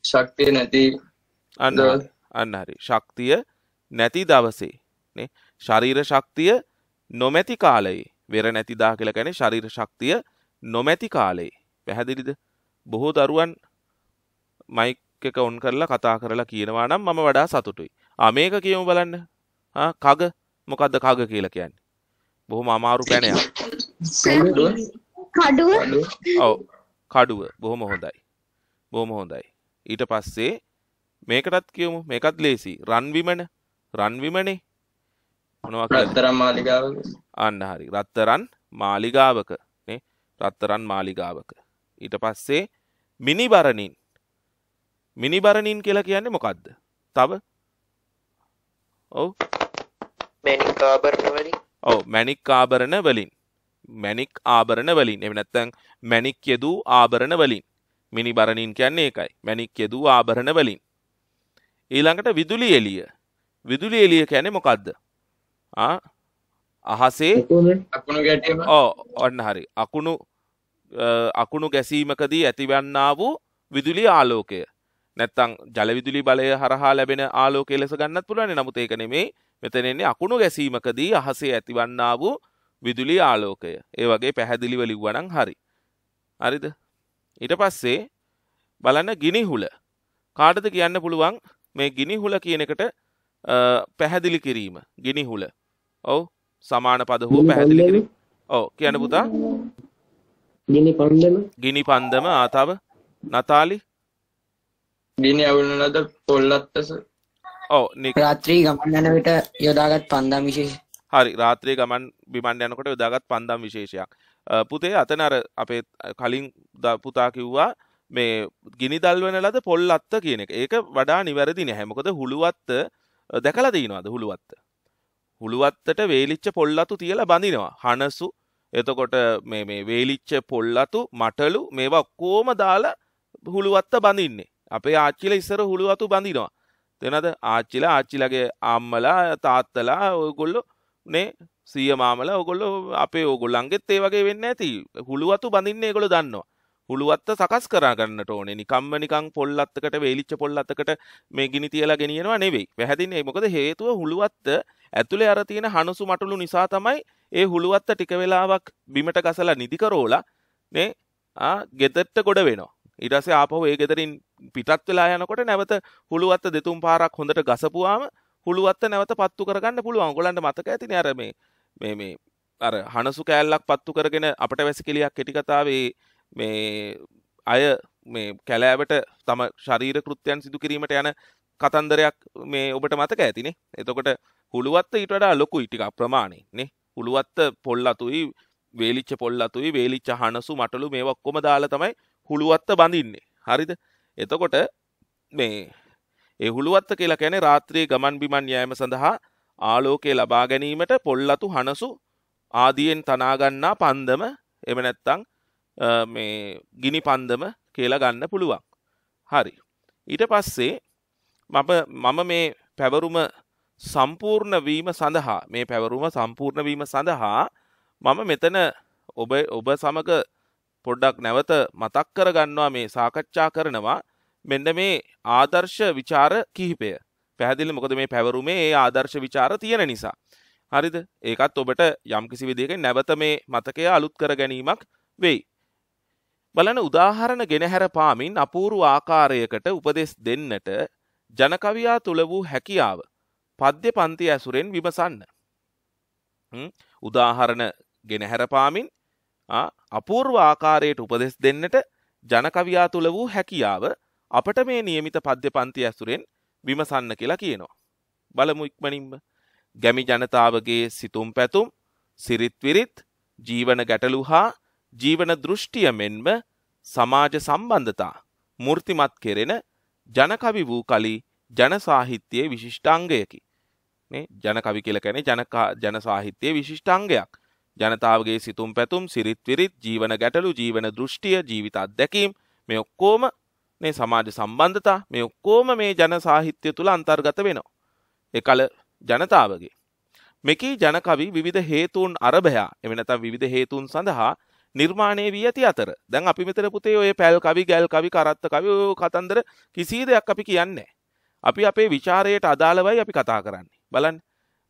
ශක්තිය නැති අන්න අන්න හරි ශක්තිය නැති දවසේ ශරීර ශක්තිය නොමැති කාලයේ වෙර නැතිදා කියල ගැන ශරීර ශක්තිය නොමැති කාලයේ පැහැදිලිද බොහෝ දරුවන් මයික එක ඔන් කරලා කතා කරලා කියනවා නම් මම වඩා සතුටුයි අමේක කියමු බලන්න කග මොකක්ද කග කියලා කියන්න බොහොම අමාරු පැනය ඔව කඩුව බොහොම හොඳයි බොහොම හොඳයි ඊට පස්සේ මේකටත් කියමු මේකත් ලේසි රන්විමන රන්විමනේ රත්තරන් මාලිගාව අන්න හරි රත්තරන් මාලිගාවක රත්තරන් මාලිගාවක ඊට පස්සේ මිනිබරණින් මිනිබරණින් කියලා කියන්නේ මොකක්ද තව ඔව මැනික් ආභරණ වලින් ඔව මැනික් ආභරණ වලින් මැනික් ආභරණ වලින් එම නැත්තම් මැනික් යෙදූ ආභරණ වලින් මිනි බරණින් කියන්නේ ඒකයි මැණික් යෙදූ ආභරණ වලින් ඊළඟට විදුලි එළිය විදුලි එළිය කියන්නේ මොකද්ද ආ අහසේ අකුණු ගැටීම ඔව් ඔන්න හරි අකුණු අකුණු ගැසීමකදී ඇතිවන්නා වූ විදුලි ආලෝකය නැත්තං ජලවිදුලි බලය හරහා ලැබෙන ආලෝකය ලෙස ගන්නත් පුළුවන් නමුත් ඒක නෙමේ මෙතනෙන්නේ අකුණු ගැසීමකදී අහසේ ඇතිවන්නා වූ විදුලි ආලෝකය ඒ වගේ පැහැදිලිව ලිව්වනම් හරි හරිද ඊට පස්සේ බලන්න ගිනිහුල කාටද කියන්න පුළුවන් මේ ගිනිහුල කියන එකට පැහැදිලි කිරීම ගිනිහුල ඔව් සමාන පද හෝ පැහැදිලි කිරීම ඔව් කියන්න පුතා ගිනි පන්දම ගිනි පන්දම ආතව නතාලි ගිනි අවුල් නද පොල්ලත්තස ඔව් රාත්‍රී ගමන් යන විට යොදාගත් පන්දම් විශේෂ හරි රාත්‍රී ගමන් බිමන් යනකොට යොදාගත් පන්දම් විශේෂයක් පුතේ අතනර අපේ කලින් පුතා කිව්වා මේ ගිනි දල්වන ලද පොල් අත්ත කියන එක ඒක වඩා නිවැරදි නැහැමකොද හුළුවත්ත දැකලා දීනවාද හුළුවත්ත හුළුවත්තට වේලිච්ච පොල්ලතු තියලා බඳිනවා හනසු එතකොට මේ වේලිච්ච පොල්ලතු මටලු මේවා ඔක්කෝම දාලා හුළුවත්ත බඳින්නේ අපේ ආච්චිල ඉස්සර හුළුවතු බඳිනවා දෙනද ආච්චිල ආච්චිලගේ අම්මලා තාත්තලා ඔයගොල්ලු නේ සිය මාමල ඔගොල්ල අපේ ඕගොල්ලන්ගෙත් ඒ වගේ වෙන්න ඇති හුළුවතු බඳින්නේ ගොළ දන්නවා හුළුවත්ත සකස් කරගන්නට ඕනේ නිකම්ම නිකං පොල්ලත්තකට වේලිච්ච පොල්ලත්තකට මේ ගිනි තියලා ගෙනියනවා නෙවෙයි පැහැදින්නේ මොකද හේතුව හුළුවත්ත ඇතුළේ අර තියෙන හනුසු මටුළු නිසා තමයි ඒ හුළුවත්ත ටික වෙලාවක් බිමට ගසලා නිදිකරෝලා නේ ආ ගෙදරට ගොඩ වෙනවා ඊට පස්සේ ආපහු ඒ ගෙදරින් පිටත් වෙලා යනකොට නැවත හුළුවත්ත දෙතුන් පාරක් හොඳට ගසපුවාම හුළුවත්ත නැවත පත්තු කරගන්න පුළුවන් ඔයගොල්ලන්ට මතක ඇතිනේ අර මේ මේ මේ අර හනසු කෑල්ලක් පත්තු කරගෙන අපට වැසිකිලියක් කෙටිකතාවේ මේ අය මේ කැලෑවට තම ශරීර කෘත්‍යයන් සිදු කිරීමට යන කතන්දරයක් මේ ඔබට මතක ඇතිනේ එතකොට හුළුවත්ත ඊටඩා ලොකු ඉටික ප්‍රමාණේ නේ හුළුවත්ත පොල් අතුයි වේලිච්ච පොල් අතුයි වේලිච්ච හනසු මටලු මේ ඔක්කොම දාලා තමයි හුළුවත්ත බඳින්නේ හරිද එතකොට මේ එහුළුවත්ත කියලා කැන රාත්‍රයේ ගමන් බිමන් යෑම සඳහා ආලෝකය ලබා ගැනීමට පොල්ලතු හනසු ආදියෙන් තනාගන්නා පන්දම එම නැත්තං මේ ගිනි පන්දම කියලා ගන්න පුළුවන් හරි ඊට පස්සේ මම මේ පැවරුම සම්පූර්ණවීම සඳහා මේ පැවරුම සම්පූර්ණවීම සඳහා මම මෙතන ඔබ ඔබ සමග පොඩ්ඩක් නැවත මතක් කරගන්නවා මේ සාකච්ඡා කරනවා මෙන්න මේ ආදර්ශ විචාර කිහිපය පැහදිලි මොකද මේ පැවරුමේ ඒ ආදර්ශ විචාර තියෙන නිසා. හරිද ඒකත් ඔබට යම්කිසි විදික නැවත මේ මතකය අලුත් කර ගැනීමක් වෙයි. බලන උදාහරණ ගෙනහැර පාමින් අපූරු ආකාරයකට උපදෙස් දෙන්නට ජනකවියා තුළ වූ හැකියාව පද්‍ය පන්ති ඇසුරෙන් විමසන්න. උදාහරණ ගෙනහැරපාමින් අපූර්ව ආකාරයට උපදෙස් දෙන්නට ජනකවියා තුළ වූ හැකියාව අපට මේ නියමිත පද්‍ය පන්ති ඇසුරෙන් විමසන්න කියලා කියනවා. බලමු ඉක්මනින්ම ගැමි ජනතාවගේ සිතුම් පැතුම් සිරිත්විරිත් ජීවන ගැටලු හා ජීවන දෘෂ්ටිය මෙන්ම සමාජ සම්බන්ධතා මෘර්තිමත් කෙරෙන ජනකවි වූ කලි ජනසාහිත්‍යයේ විශිෂ්ටංගයකි. ජනකවි කියලකැන ජනසාහිත්‍යයේ විශිෂ්ටංගයක් ජනතාවගේ සිතුම් පැතුම් සිරිත්විරිත් ජීවන ගැටලු ජීවන දෘෂ්ටිය ජීවිතත් දැකීම් මේ ඔක්කෝම මේ සමාජ සම්බන්ධතා මේ ඔක්කෝම මේ ජන සාහිත්‍ය තුළ අන්තර්ගත වෙනවා. එකල ජනතාවගේ. මෙකී ජනකවි විධ හේතුවන් අරභයා එමනත විධ හේතුන් සඳහා නිර්මාණය වී ඇති අතර දැන් අපි මෙතර පුතේ ඔය පැල් කවි ගැල් කවි කරත්ත කවි කතන්දර කිසි දෙයක් අපි කියන්නේ. අපි අපේ විචාරයට අදාළවයි අපි කතා කරන්නේ. බලන්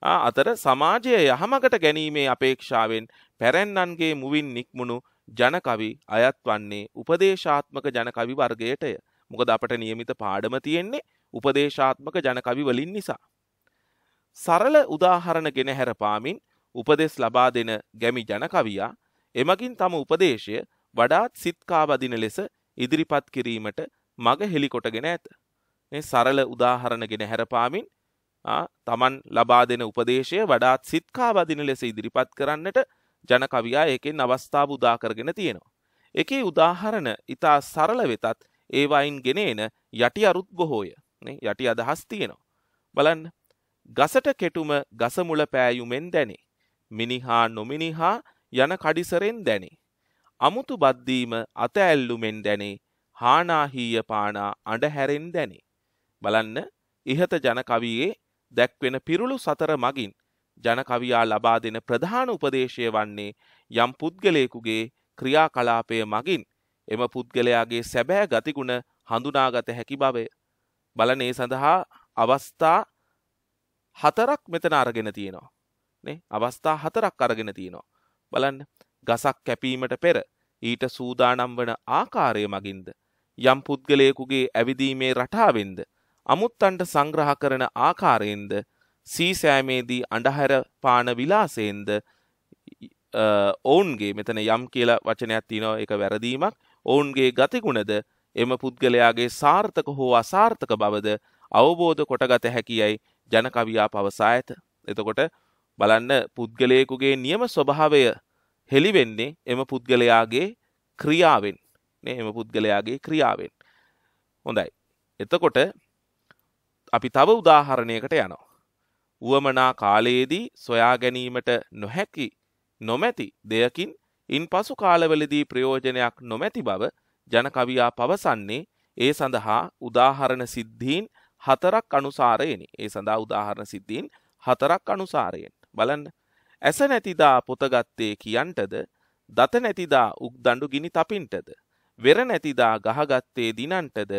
අතර සමාජය යහමකට ගැනීමේ අපේක්ෂාවෙන් පැරැන්නන්ගේ මුවින් නික්මුණු ජනකවි අයත් වන්නේ උපදේශාත්මක ජනකවි වර්ගයටය මොකද අපට නියමිත පාඩම තියෙන්නේ උපදේශාත්මක ජනකවි වලින් නිසා. සරල උදාහරණ ගෙන හැරපාමින් උපදෙස් ලබා දෙන ගැමි ජනකවියා එමගින් තම උපදේශය වඩාත් සිත්කාවදින ලෙස ඉදිරිපත් කිරීමට මග හෙළිකොටගෙන ඇත. සරල උදාහරණ ගෙන හැරපාමින් තමන් ලබා දෙන උපදේශය වඩාත් සිත්කාවදින ලෙස ඉදිරිපත් කරන්නට ජන කවියා ඒකෙන් අවස්ථාව උදා කරගෙන තියෙනවා. එකේ උදාහරණ ඉතා සරල වෙතත් ඒවයින් ගෙනේන යටි අරුත් බොහෝය යටි අදහස් තියෙනවා. බලන්න ගසට කෙටුම ගසමුල පෑයුමෙන් දැනේ. මිනිහා නොමිනිහා යන කඩිසරෙන් දැනේ. අමුතු බද්දීම අතඇල්ලුමෙන් දැනේ හානාහීය පානා අඩහැරෙන් දැනේ. බලන්න ඉහත ජනකවයේ දැක්වෙන පිරුළු සතර මගින් ජන කවියා ලබා දෙන ප්‍රධාන උපදේශය වන්නේ යම් පුද්ගලයෙකුගේ ක්‍රියාකලාපය මගින් එම පුද්ගලයාගේ සැබෑ ගතිගුණ හඳුනාගත හැකි බවය. බලනේ සඳහා අවස්ථා හතරක් මෙතන අරගෙන තියෙනවා. නේ අවස්ථා හතරක් අරගෙන තියෙනවා. බලන්න ගසක් කැපීමට පෙර ඊට සූදානම් වන ආකාරය මගින්ද. යම් පුද්ගලයෙකුගේ ඇවිදීමේ රටාවෙන්ද. අමුත්තන්ට සංග්‍රහ කරන ආකාරයෙන්ද සීසෑමේදී අඩහැර පාන විලාසයෙන්ද ඔවුන්ගේ මෙතන යම් කියලා වචනයක් තිනෝ එක වැරදීමක් ඔවුන්ගේ ගතිගුණද එම පුද්ගලයාගේ සාර්ථක හෝ අසාර්ථක බවද අවබෝධ කොටගත හැකියයි ජනකවියා පවසා ඇත. එතකොට බලන්න පුද්ගලයෙකුගේ නියම ස්වභාවය හෙළිවෙන්නේ එම පුද්ගලයාගේ ක්‍රියාවෙන් එම පුද්ගලයාගේ ක්‍රියාවෙන්. හොඳයි. එතකොට අපි තව උදාහරණයකට යනවා. වුවමනා කාලයේදී සොයා ගැනීමට නොහැකි නොමැති දෙයකින් ඉන් පසු කාලවලදී ප්‍රයෝජනයක් නොමැති බව ජනකවියා පවසන්නේ ඒ සඳහා උදාහරණ සිද්ධීන් හතරක් අනුසාරයෙනි ඒ සඳහා උදාහරණ සිද්ධීන් හතරක් අනුසාරයෙන් බලන්න ඇස නැතිදා පොතගත්තේ කියන්ටද දත නැතිදා උක්දඩු ගිනි තපින්ටද වෙර නැතිදා ගහගත්තේ දිනන්ටද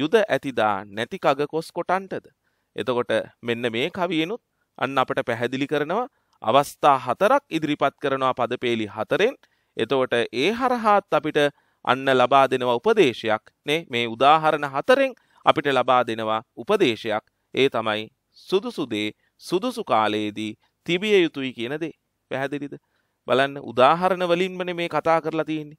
යුද ඇතිදා නැතිකග කොස් කොටන්ටද එතකොට මෙන්න මේ කවියනුත් අන්න අපට පැහැදිලි කරනවා අවස්ථා හතරක් ඉදිරිපත් කරනවා පදපේලි හතරෙන් එතකොට ඒ හරහාත් අපිට අන්න ලබා දෙනවා උපදේශයක් නේ මේ උදාහරණ හතරෙන් අපිට ලබා දෙනවා උපදේශයක් ඒ තමයි සුදුසුදේ සුදුසු කාලයේදී තිබිය යුතුයි කියන දේ පැහැදිලිද බලන්න උදාහරණ වලින්මන මේ කතා කරලා තියෙන්නේ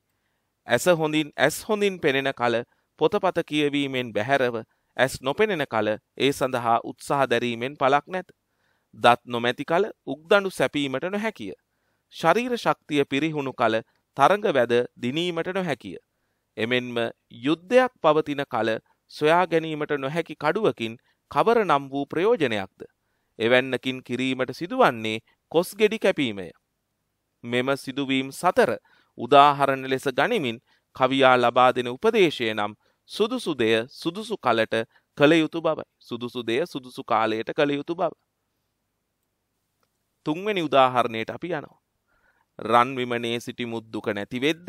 ඇස හොඳින් ඇස් හොඳින් පෙනෙන කල පොතපත කියවීමෙන් බැහැරව ඇස් නොපෙනෙන කල ඒ සඳහා උත්සාහ දැරීමෙන් පලක් නැත. දත් නොමැති කල උක්දඩු සැපීමට නොහැකිය. ශරීර ශක්තිය පිරිහුණු කල තරඟ වැද දිනීමට නොහැකිය. එමෙන්ම යුද්ධයක් පවතින කල සොයා ගැනීමට නොහැකි කඩුවකින් කවර නම් වූ ප්‍රයෝජනයක්ද. එවැන්නකින් කිරීමට සිදුවන්නේ කොස් ගෙඩි කැපීමය. මෙම සිදුවීම් සතර උදාහරණ ලෙස ගනිමින් කවියා ලබා දෙන උපදේශය නම් සුදුසු දෙය සුදුසු කලට කළ යුතු බවයි. සුදුසු දෙය සුදුසු කාලයට කළ යුතු බව. තුන්වැනි උදාහරණයට අපි යනවා. රන්විමනේ සිටි මුද්දුක නැතිවෙද්ද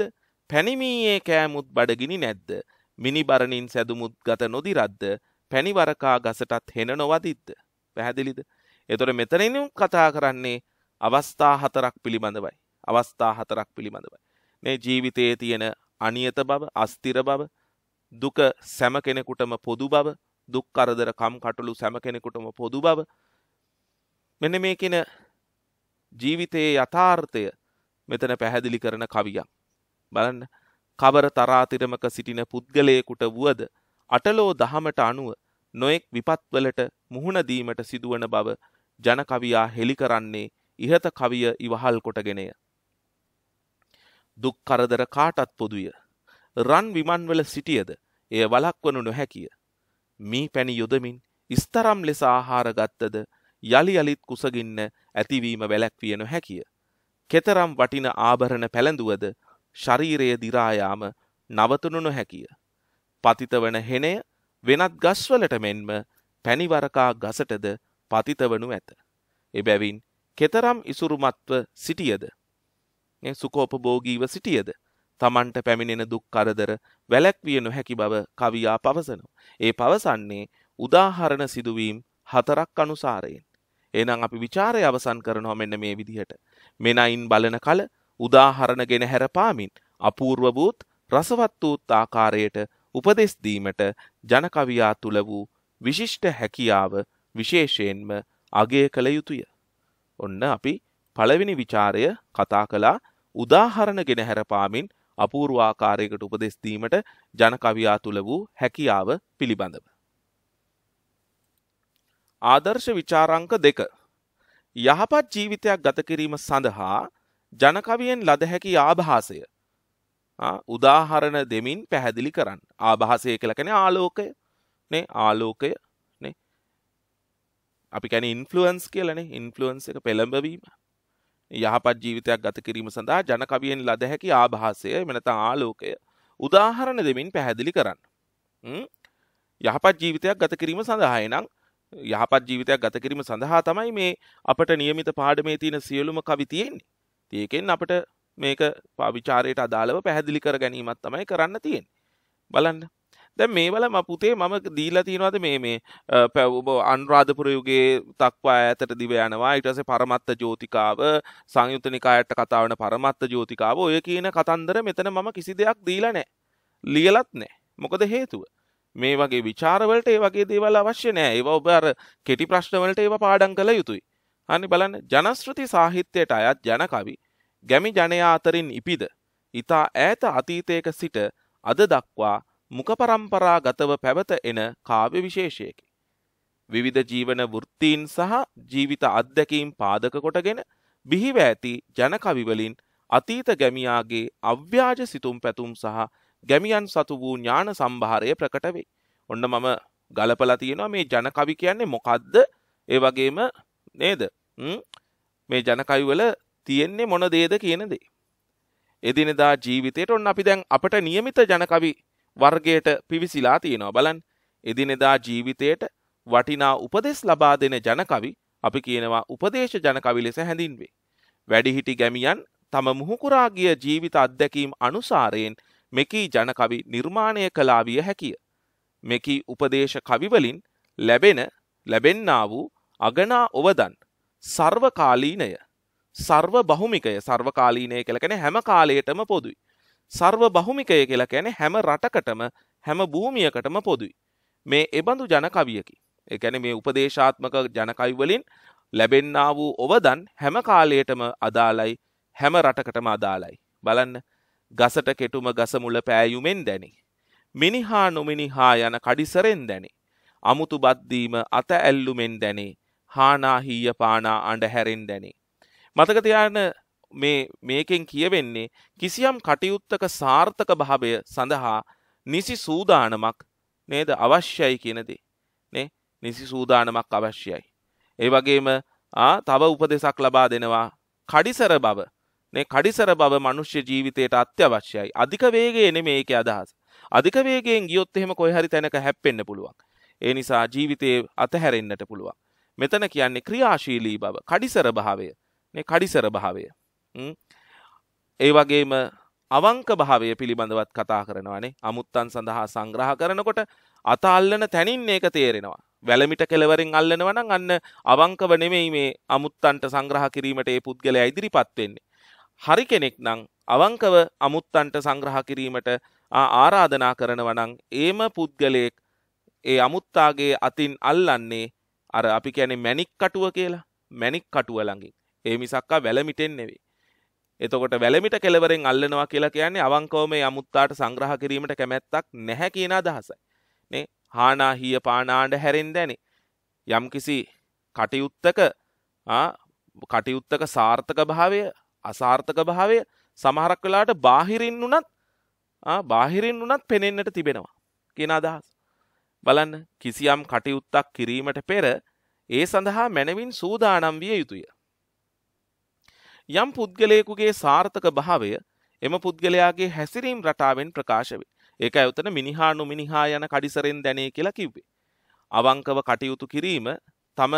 පැණිමීයේ කෑමුත් බඩගිනි නැද්ද මිනිබරණින් සැදුමුත් ගත නොදිරද්ද පැණිවරකා ගසටත් හෙන නොවදිද්ද පැහැදිලිද එතොට මෙතනින් කතා කරන්නේ අවස්ථා හතරක් පිළිබඳවයි අවස්ථා හතරක් පිළිබඳවයි මේ ජීවිතයේ තියෙන අනියත බව අස්තිර බව දුක සැම කෙනෙකුටම පොදු බව දුක් කරදර කම් කටළු සැම කෙනෙකුටම පොදු බව මෙන මේ කෙන ජීවිතයේ යථාර්ථය මෙතන පැහැදිලි කරන කවියක් බලන්න කවර තරාතිරමක සිටින පුද්ගලයෙකුට වුවද අටලෝ දහමට අනුව නොයෙක් විපත්වලට මුහුණදීමට සිදුවන බව ජනකවියා හෙළි කරන්නේ ඉහත කවිය ඉවහල් කොටගෙනය. දුක් කරදර කාටත් පොදුය රන් විමන්වල සිටියද එය වලක්වනු නොහැකිය. මී පැණි යොදමින් ස්තරම් ලෙස ආහාර ගත්තද යළි යළිත් කුසගින්න ඇතිවීම වැලැක්විය නොහැකිය. කෙතරම් වටින ආභරණ පැළඳුවද ශරීරය දිරායාම නවතනු නොහැකිය. පතිත වන හෙනය වෙනත් ගස්වලට මෙන්ම පැනිවරකා ගසටද පතිතවනු ඇත. එබැවින් කෙතරම් ඉසුරුමත්ව සිටියද. සුකෝපභෝගීව සිටියද තමන්ට පැමිණෙන දුක් කරදර වැලැක්විය නොහැකි බව කවියා පවසනවා. ඒ පවසන්නේ උදාහරණ සිදුවීම් හතරක් අනුසාරයෙන්. එනම් අපි විචාරය අවසන් කරනවා මෙන්න මේ විදිහට. මෙනයින් බලන කල උදාහරණ ගෙන හැරපාමින් අපූර්ව වූත් රසවත් වූත් ආකාරයට උපදෙස් දීමට ජනකවියා තුල වූ විශිෂ්ට හැකියාව විශේෂයෙන්ම අගය කළ යුතුය. ඔන්න අපි පළවෙනි විචාරය කතා කළා උදාහරණ ගෙන හැරපාමින් අපූර්ව ආකාරයකට උපදෙස් දීමට ජන කවියා තුල වූ හැකියාව පිළිබඳව. ආදර්ශ ਵਿਚාරාංක දෙක යහපත් ජීවිතයක් ගත කිරීම සඳහා ජන කවියෙන් ලද හැකි ආభాසය උදාහරණ දෙමින් පැහැදිලි කරන්න. ආభాසය කියලා කියන්නේ ආලෝකය නේ ආලෝකය නේ අපි කියන්නේ ඉන්ෆ්ලුවන්ස් කියලානේ ඉන්ෆ්ලුවන්ස් එක පෙළඹවීම යහපත් ජීවිතයක් ගත කිරීම සඳහා ජනකවියෙන් ලද හැකි ආභාසය මෙනත ආලෝකය උදාහරණ දෙමින් පැහැදිලි කරන්න. යහපත් ජීවිතයක් ගත කිරීම සඳහායනං යහපත් ජීවිතයක් ගත කිරීම සඳහා තමයි මේ අපට නියමිත පාඩමේ තියෙන සියලුම කවිතියෙන්නේ. තියකෙන් අපට මේක පාවිචාරයට අදාළව පැහැදිලි කර ගැනීමත් තමයි කරන්න තියෙන්. බලන්න දැ මේවල ම පුතේ මම දීලා තියෙනවාද මේ මේ පැවබ අන්රාධපුර යුගේ තක්වා ඇතට දිව යනවා ඉටස පරමත්ත ජෝතිකාව සංයුතනිකායට කතාවන පරමත්ත ජෝතිකාව ඔය කියන කතන්දර මෙතන මම කිසි දෙයක් දීලනෑ ලියලත් නෑ මොකද හේතුව මේ වගේ විචාරවලට ඒ වගේ දේවල් අවශ්‍ය නෑ ඒව ඔබර කෙටි ප්‍රශ්නවලට ඒව පාඩන් කළ යුතුයි අනි බලන්න ජනස්ෘති සාහිත්‍යයට අයත් ජනකවි ගැමි ජනයා අතරින් ඉපිද ඉතා ඈත අතීතයක සිට අද දක්වා මුකපරම්පරා ගතව පැවත එන කාව්‍ය විශේෂයකි. විවිධ ජීවන වෘත්තීන් සහ ජීවිත අත්දැකීම් පාදක කොටගෙන බිහිව ඇති ජනකවිවලින් අතීත ගැමියාගේ අව්‍යාජ සිතුම් පැතුම් සහ ගැමියන් සතු වූ ඥාන සම්භාරය ප්‍රකට වේ. ඔන්න මම ගලපලා තියෙනවා මේ ජනකවි කියන්නේ මොකක්ද ඒ වගේම නේද මේ ජනකවිවල තියෙන්නේ මොන දේද කියන දේ. එදිනෙදා ජීවිතයට ඔන්න අපි දැන් අපට නියමිත ජනකවි වර්ගයට පිවිසිලා තියෙනවා බලන් එදිනෙදා ජීවිතයට වටිනා උපදෙස් ලබා දෙන ජනකවි අපි කියනවා උපදේශ ජනකවි ලෙස හැඳින්වේ. වැඩිහිටි ගැමියන් තම මුහුකුරාගිය ජීවිත අත්දැකීම් අනුසාරයෙන් මෙකී ජනකවි නිර්මාණය කලා විය හැකිය. මෙකී උපදේශ කවිවලින් ලැබෙන ලැබෙන්නා වූ අගනා ඔවදන් සර්වකාලීනය සර්ව බහුමිකය සර්වකාලීනය කළකෙන හැම කාලයටම පොදුයි සර්ව බහුමිකය කියලා කියන්නේ හැම රටකටම හැම භූමියකටම පොදුයි. මේ එබඳු ජනකවියකි. ඒ කියන්නේ මේ උපදේශාත්මක ජනකවි වලින් ලැබෙන්නා වූ ඔවදන් හැම කාලයටම අදාළයි හැම රටකටම අදාළයි. බලන්න ගසට කෙටුම ගස මුල පෑයුමෙන් දැනි. මිනිහා නොමිනිහා යන කඩිසරෙන් දැනි. අමුතු බද්දීම අත ඇල්ලුමෙන් දැනේ. හානා හීය පානා අඬ හැරෙන් දැනේ. මතක තියාගන්න මේ මේකෙන් කියවෙන්නේ කිසියම් කටයුත්තක සාර්ථක භාවය සඳහා නිසි සූදානමක් නේද අවශ්‍යයි කියනදේ නේ නිසි සූදානමක් අවශ්‍යයි. ඒ වගේම තව උපදෙසක් ලබා දෙනවා කඩිසර බව නේ කඩිසර බව මනුෂ්‍ය ජීවිතයට අත්‍යවශ්‍යයි. අධික වේගයේ නෙමේ ඒකේ අදහස. අධික වේගයෙන් ගියොත් එහෙම කොයි හරි තැනක හැප්පෙන්න පුළුවන්. ඒ නිසා ජීවිතයේ අතහැරෙන්නට පුළුවන්. මෙතන කියන්නේ ක්‍රියාශීලී බව, කඩිසර භාවය. නේ කඩිසර භාවය. ඒ වගේම අවංක භාවය පිළිබඳවත් කතා කරනවානේ අමුත්තන් සඳහා සංග්‍රහ කරනකොට අතල්ලන තැනින් ඒක තේරෙනවා වැලමිට කෙලවරින් අල්ලනවනං අන්න අවංකව නෙමෙයි මේ අමුත්තන්ට සංග්‍රහ කිරීමට ඒ පුද්ගලයා ඉදිරිපත් වෙන්නේ හරි කෙනෙක් නම් අවංකව අමුත්තන්ට සංග්‍රහ කිරීමට ආරාධනා කරනවනං ඒම පුද්ගලයෙක් ඒ අමුත්තාගේ අතින් අල්ලන්නේ අර අපි කැනෙ මැනික් කටුව කියලා මැනික් කටුව ළඟින් ඒ මිසක්කා වැලමිටෙන් නෙවේ එතකොට වැලමිට කෙලවරෙන් අල්ලනවා කියලා කියන්නේ අවංකවම අමුත්තාට සංග්‍රහ කිරීමට කැමැත්තක් නැහැ කියන අදහසයි. නේ හානාහිය පානාණ්ඩ හැරෙන් දැනි. යම් කිසි කටයුත්තක කටයුත්තක සාර්ථක භාවය අසාර්ථක භාවය සමහරක් වෙලාට බාහිරින් වුනත් බාහිරින් වුනත් පෙනෙන්නට තිබෙනවා කියන අදහස්. බලන්න කිසියම් කටයුත්තක් කිරීමට පෙර ඒ සඳහා මැනවින් සූදානම් විය යුතුය. යම් පුද්ගලයෙකුගේ සාර්ථක භාවය එම පුද්ගලයාගේ හැසිරීම් රටාවෙන් ප්‍රකාශ වේ. ඒක ඇවතන මිනිහානු මිනිහා යන කඩිසරෙන් දැනේ කියලා කිව්වේ. අවංකව කටයුතු කිරීම තම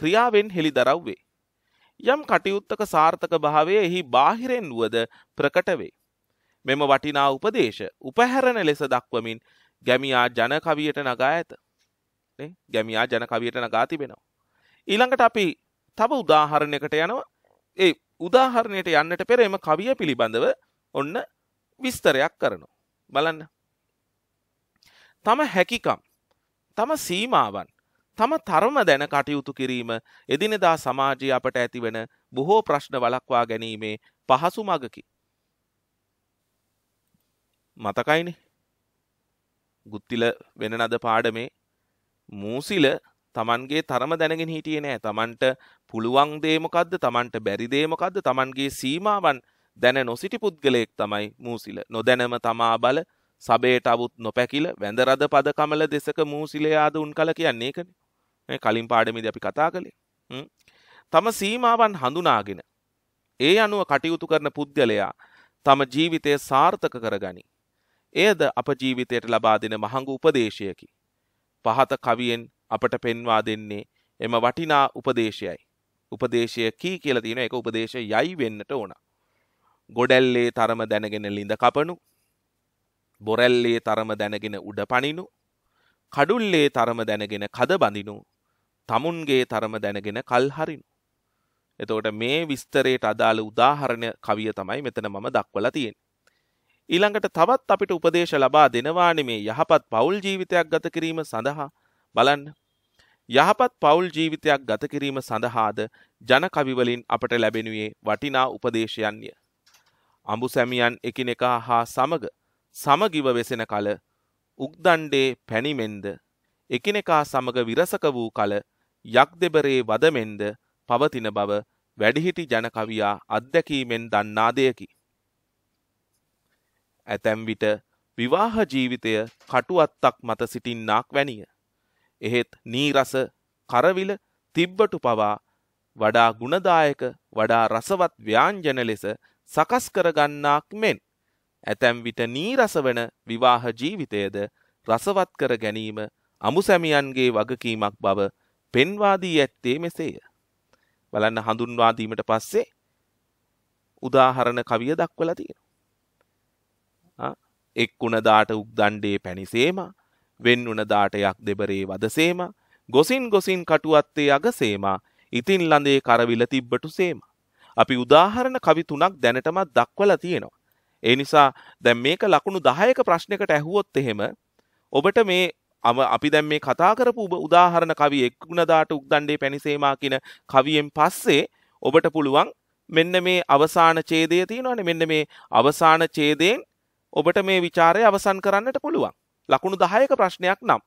ක්‍රියාවෙන් හෙළි දරව්වේ. යම් කටයුත්තක සාර්ථක භාවය එහි බාහිරෙන් වුවද ප්‍රකට වේ. මෙම වටිනා උපදේශ උපහැරණ ලෙස දක්වමින් ගැමියා ජනකවියට නගා ඇත. ගැමියා ජනකවියට නගා තිබෙනවා. ඊළඟට අපි තව උදාහරණයකට යනවා ඒ උදාහරණයට යන්නට පෙර එම කවිය පිළිබඳව ඔන්න විස්තරයක් කරනු. බලන්න. තම හැකිකම් තම සීමාවන් තම තරම දැන කටයුතු කිරීම එදිනෙදා සමාජය අපට ඇතිවන බොහෝ ප්‍රශ්න වලක්වා ගැනීමේ පහසු මගකි. මතකයිනි ගුත්තිල වෙන නද පාඩමේ මූසිල තමන්ගේ තරම දැනගෙන හිටියේ නෑ තමන්ට පුළුවන් දේමකක්ද තමන්ට බැරි දේමකක්ද තමන්ගේ සීමාවන් දැන නොසිටි පුද්ගලයෙක් තමයි මූසිල නොදැනම තමා බල සබේට අවුත් නොපැකිල වැඳරද පද කමල දෙසක මූසිලයාද උන් කල කියන්නේ කන කලින් පාඩමිද අපි කතා කළේ තම සීමාවන් හඳුනාගෙන ඒ අනුව කටයුතු කරන පුද්ගලයා තම ජීවිතය සාර්ථක කරගනි එයද අප ජීවිතයට ලබා දෙන මහඟු උපදේශයකි පහත කවියෙන් අපට පෙන්වා දෙන්නේ එම වටිනා උපදේශයයි. උපදේශය කී කියල තියෙන එක උපදේශ යයි වෙන්නට ඕන. ගොඩැල්ලේ තරම දැනගෙන ලිඳ කපනු බොරැල්ලේ තරම දැනගෙන උඩ පනිනු කඩුල්ලේ තරම දැනගෙන කද බඳිනු තමුන්ගේ තරම දැනගෙන කල්හරිනු. එතෝට මේ විස්තරයට අදාළ උදාහරණ කවිය තමයි මෙතන මම දක්වල තියෙන්. ඊළඟට තවත් අපිට උපදේශ ලබා දෙනවානේ මේ යහපත් පවුල් ජීවිතයක් ගත කිරීම සඳහා බලන්න යහපත් පවුල් ජීවිතයක් ගත කිරීම සඳහාද ජනකවිවලින් අපට ලැබෙනුයේ වටිනා උපදේශයන්ය. අඹු සැමියන් එකිනෙකා හා සමග සමගිව වෙසෙන කල උක්දණ්ඩේ පැණිමෙන්ද එකිනෙකා සමග විරසක වූ කල යක් දෙබරේ වදමෙන්ද පවතින බව වැඩිහිටි ජනකවියා අත්දැකීමෙන් දන්නා දෙයකි. ඇතැම් විට විවාහ ජීවිතය කටුවත්තක් මත සිටින්නාක් වැනිිය. එහෙත් නීරස කරවිල තිබ්බටු පවා වඩා ගුණදායක වඩා රසවත් ව්‍යාංජන ලෙස සකස් කරගන්නාක් මෙන් ඇතැම් විට නීරස වන විවාහ ජීවිතයද රසවත් කර ගැනීම අමුසැමියන්ගේ වගකීමක් බව පෙන්වා දී ඇත්තේ මෙසේය. බලන්න හඳුන්වා දීමට පස්සේ උදාහරණ කවිය දක්වලා තියෙනවා. එක් කුණදාට උක්දණ්ඩේ පැනිසේම වෙන් වුණදාට යක් දෙබරේ වදසේම ගොසින් ගොසින් කටුවත්තේ අගසේම ඉතින් ලඳේ කරවිල තිබ්බටු සේම. අපි උදාහරණ කවි තුනක් දැනටමත් දක්වලා තියෙනවා. ඒ නිසා දැන් මේක ලකුණු දහයක ප්‍රශ්නකට ඇහුවොත් එහෙම ඔබට මේ අම අපි දැන් මේ කතා කරපු උදාහරණ කවි එක්ුණදාට උක්දණ්ඩේ පැනිසේමා කියන කවියෙන් පස්සේ ඔබට පුළුවන් මෙන්න මේ අවසාන ඡේදය තියෙනවානේ මෙන්න මේ අවසාන ඡේදයෙන් ඔබට මේ ਵਿਚාරය අවසන් කරන්නට පුළුවන් ලකුණු දහයක ප්‍රශ්නයක් නම්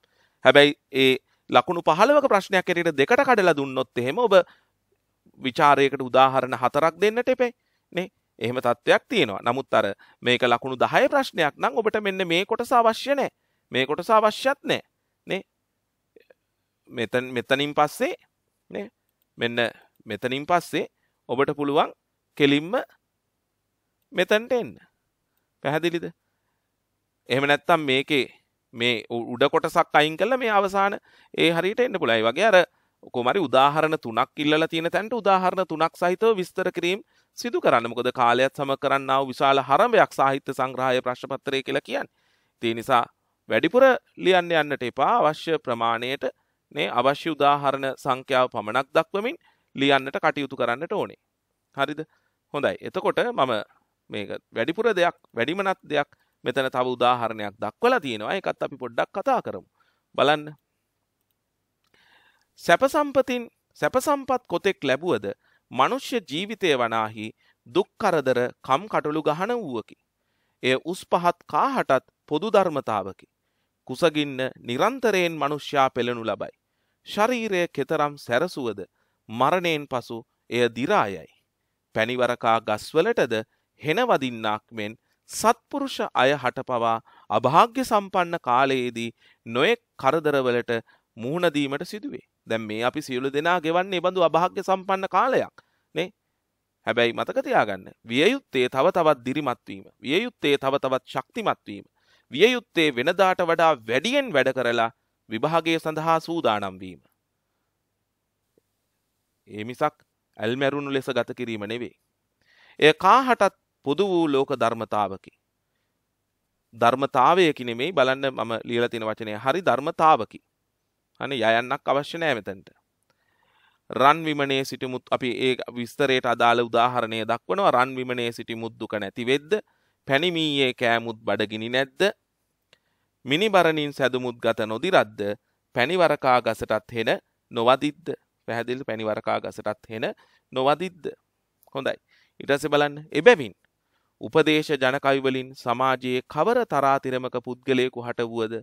හැබැයි ඒ ලකුණු පහලවක ප්‍රශ්නයක් ඇයට දෙකට කඩලා දුන්නොත් එහෙම ඔබ විචාරයකට උදාහරණ හතරක් දෙන්නට එපේ නේ එහෙම තත්ත්වයක් තියෙනවා නමුත් අර මේක ලකුණු දහය ප්‍රශ්නයක් නම් ඔබට මෙන්න මේ කොටස අවශ්‍ය නෑ මේ කොටස අවශ්‍යත් නෑ නේ මෙතන් මෙතනින් පස්සේ නේ මෙන්න මෙතනින් පස්සේ ඔබට පුළුවන් කෙලින්ම මෙතැන්ට එන්න පැහැදිලිද එහෙම නැත්තම් මේකේ මේ උඩ කොටසක් අයින් කල්ල මේ අවසාන ඒ හරිට එන්න පුළයි වගේ අර කොමරි උදාහරණ තුනක් ඉල්ල තියෙන තැන්ට උදාහරණ තුනක් සහිතව විස්තර කිරීම් සිදු කරන්න මොකද කාලයත් සම කරන්නාව විශාල හරමයක් සාහිත්‍ය සංග්‍රහය ප්‍රශ්පත්තරය කියලා කියන්න තිය නිසා වැඩිපුර ලියන්න යන්නට එපා අවශ්‍ය ප්‍රමාණයට නේ අවශ්‍ය උදාහරණ සංඛ්‍යාව පමණක් දක්වමින් ලියන්නට කටයුතු කරන්නට ඕනේ හරිද හොඳයි එතකොට මම මේක වැඩිපුර දෙයක් වැඩිමනත් දෙයක් මෙතන තව උදාහරණයක් දක්වලා තියෙනවා එකත් අපි පොඩ්ඩක් කතා කරමු බලන්න සැපසම්පතින් සැපසම්පත් කොතෙක් ලැබුවද මනුෂ්‍ය ජීවිතය වනාහි දුක්කරදර කම් කටළු ගහන වුවකි එය උස් පහත් කාහටත් පොදු ධර්මතාවකි කුසගින්න නිරන්තරයෙන් මනුෂ්‍යා පෙළනු ලබයි ශරීරය කෙතරම් සැරසුවද මරණයෙන් පසු එය දිරායයි පැණිවරකා ගස්වලටද හෙනවදින්නක් මෙන් සත්පුරුෂ අය හටපවා අභාග්‍ය සම්පන්න කාලයේදී නොයෙක් කරදරවලට මුහුණදීමට සිදුවේ. දැන් මේ අපි සියලු දෙනා ගෙවන්නේ බඳු අභාග්‍ය සම්පන්න කාලයක්. නේ? හැබැයි මතක තියාගන්න. විය යුත්තේ තව තවත් දිරිමත් වීම. විය යුත්තේ තව තවත් ශක්තිමත් වීම. විය යුත්තේ වෙනදාට වඩා වැඩියෙන් වැඩ කරලා විභාගය සඳහා සූදානම් වීම. ඒ මිසක් ඇල්මැරුණු ලෙස ගත කිරීම නෙවේ. එය කාහටත් පොදු වූ ලෝක ධර්මතාවකි. ධර්මතාවයකි නෙමෙයි බලන්න මම ලියලා තියෙන වචනේ හරි ධර්මතාවකි. අනේ යයන්නක් අවශ්‍ය නැහැ මෙතනට. රන් විමනේ සිටිමුත් අපි ඒ විස්තරයට අදාළ උදාහරණය දක්වනවා රන් විමනේ සිටිමුත් දුක නැති වෙද්ද පැණිමීයේ කෑමුත් බඩගිනි නැද්ද මිනිබරණින් සැදුමුත් ගත නොදිරද්ද පැණිවරකා ගසටත් හෙන නොවදිද්ද පැහැදිලි පැණිවරකා ගසටත් හෙන නොවදිද්ද හොඳයි ඊට පස්සේ බලන්න එබැවින් උපදේශ ජනකවිවලින් සමාජයේ කවර තරාතිරමක පුද්ගලයෙකු හටවුවද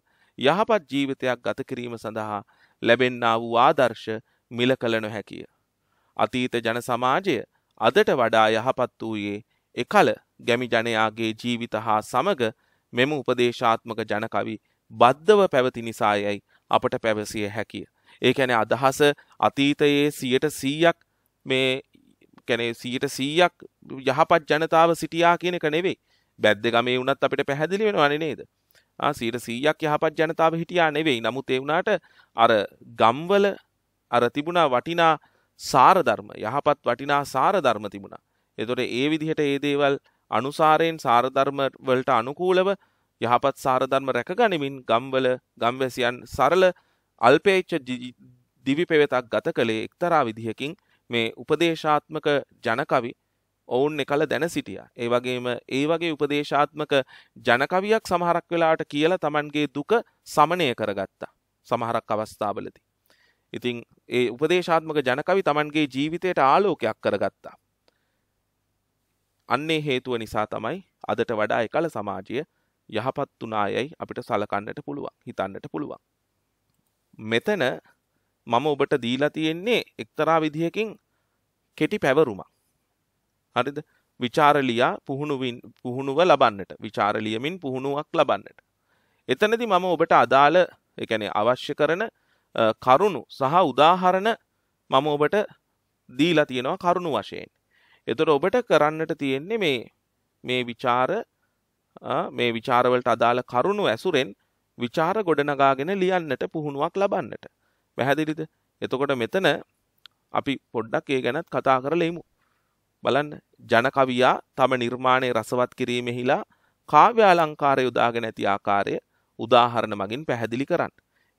යහපත් ජීවිතයක් ගතකිරීම සඳහා ලැබෙන්නා වූ ආදර්ශ මිල කළ නොහැකිය. අතීත ජන සමාජය අදට වඩා යහපත් වූයේ එකල ගැමි ජනයාගේ ජීවිත හා සමග මෙම උපදේශාත්මක ජනකවි බද්ධව පැවති නිසායයි අපට පැවසිය හැකිය. ඒකැන අදහස අතීතයේ සියට සීයක් මේ කැනේ සීට සීයක් යහපත් ජනතාව සිටියා කියන එක නෙවෙයි බැද්ද ගමේ වුණත් අපිට පැහැදිලි වෙන අනනේද සීට සීයක් යහපත් ජනතාව හිටියා නෙවෙයි නමුත් ඒවුණට අර ගම්වල අර තිබුණා වටිනා සාරධර්ම යහපත් වටිනා සාරධර්ම තිබුණා එතොට ඒ විදිහට ඒ දේවල් අනුසාරයෙන් සාරධර්ම වලට අනුකූලව යහපත් සාරධර්ම රැකගනිමින් ගම්වල ගම්වැසියන් සරල අල්පේච්ච දිවි පෙවෙතක් ගත කළේ එක්තරා විදිහකින් මේ උපදේශාත්මක ජනකවි ඔවුන් එකල දැන සිටිය. ඒ වගේම ඒ වගේ උපදේශාත්මක ජනකවියක් සමහරක් වෙලාට කියලා තමන්ගේ දුක සමනය කරගත්තා සමහරක් අවස්ථාවලති. ඉතිං ඒ උපදේශාත්මක ජනකවි තමන්ගේ ජීවිතයට ආලෝකයක් කරගත්තා. අන්නේ හේතුව නිසා තමයි අදට වඩා එකල සමාජය යහපත් වනායයි අපිට සලකන්නට පුළුවන් හිතන්නට පුළුවන්. මෙතන මම ඔබට දීලා තියෙන්නේ එක්තරා විදිහකින් කෙටි පැවරුමක්. හරිද? විචාරලියා පුහුණුවින් පුහුණුව ලබන්නට විචාරලියමින් පුහුණුවක් ලබන්නට. එතනදි මම ඔබට අදාළ ඒ කියන්නේ අවශ්‍ය කරන කරුණු සහ උදාහරණ මම ඔබට දීලා තියෙනවා කරුණු වශයෙන්. එතකොට ඔබට කරන්නට තියෙන්නේ මේ මේ විචාර මේ විචාරවලට අදාළ කරුණු ඇසුරෙන් විචාර ගොඩනගාගෙන ලියන්නට පුහුණුවක් ලබන්නට. පැහැදිලිද එතකොට මෙතන අපි පොඩ්ඩක් ඒ ගැනත් කතා කරලෙමු බලන්න ජනකවියා තම නිර්මාණය රසවත් කිරීමෙහිලා කාව්‍යාලංකාරය යොදාගෙන ඇති ආකාරය උදාහරණ මගින් පැහැදිලි කරන්න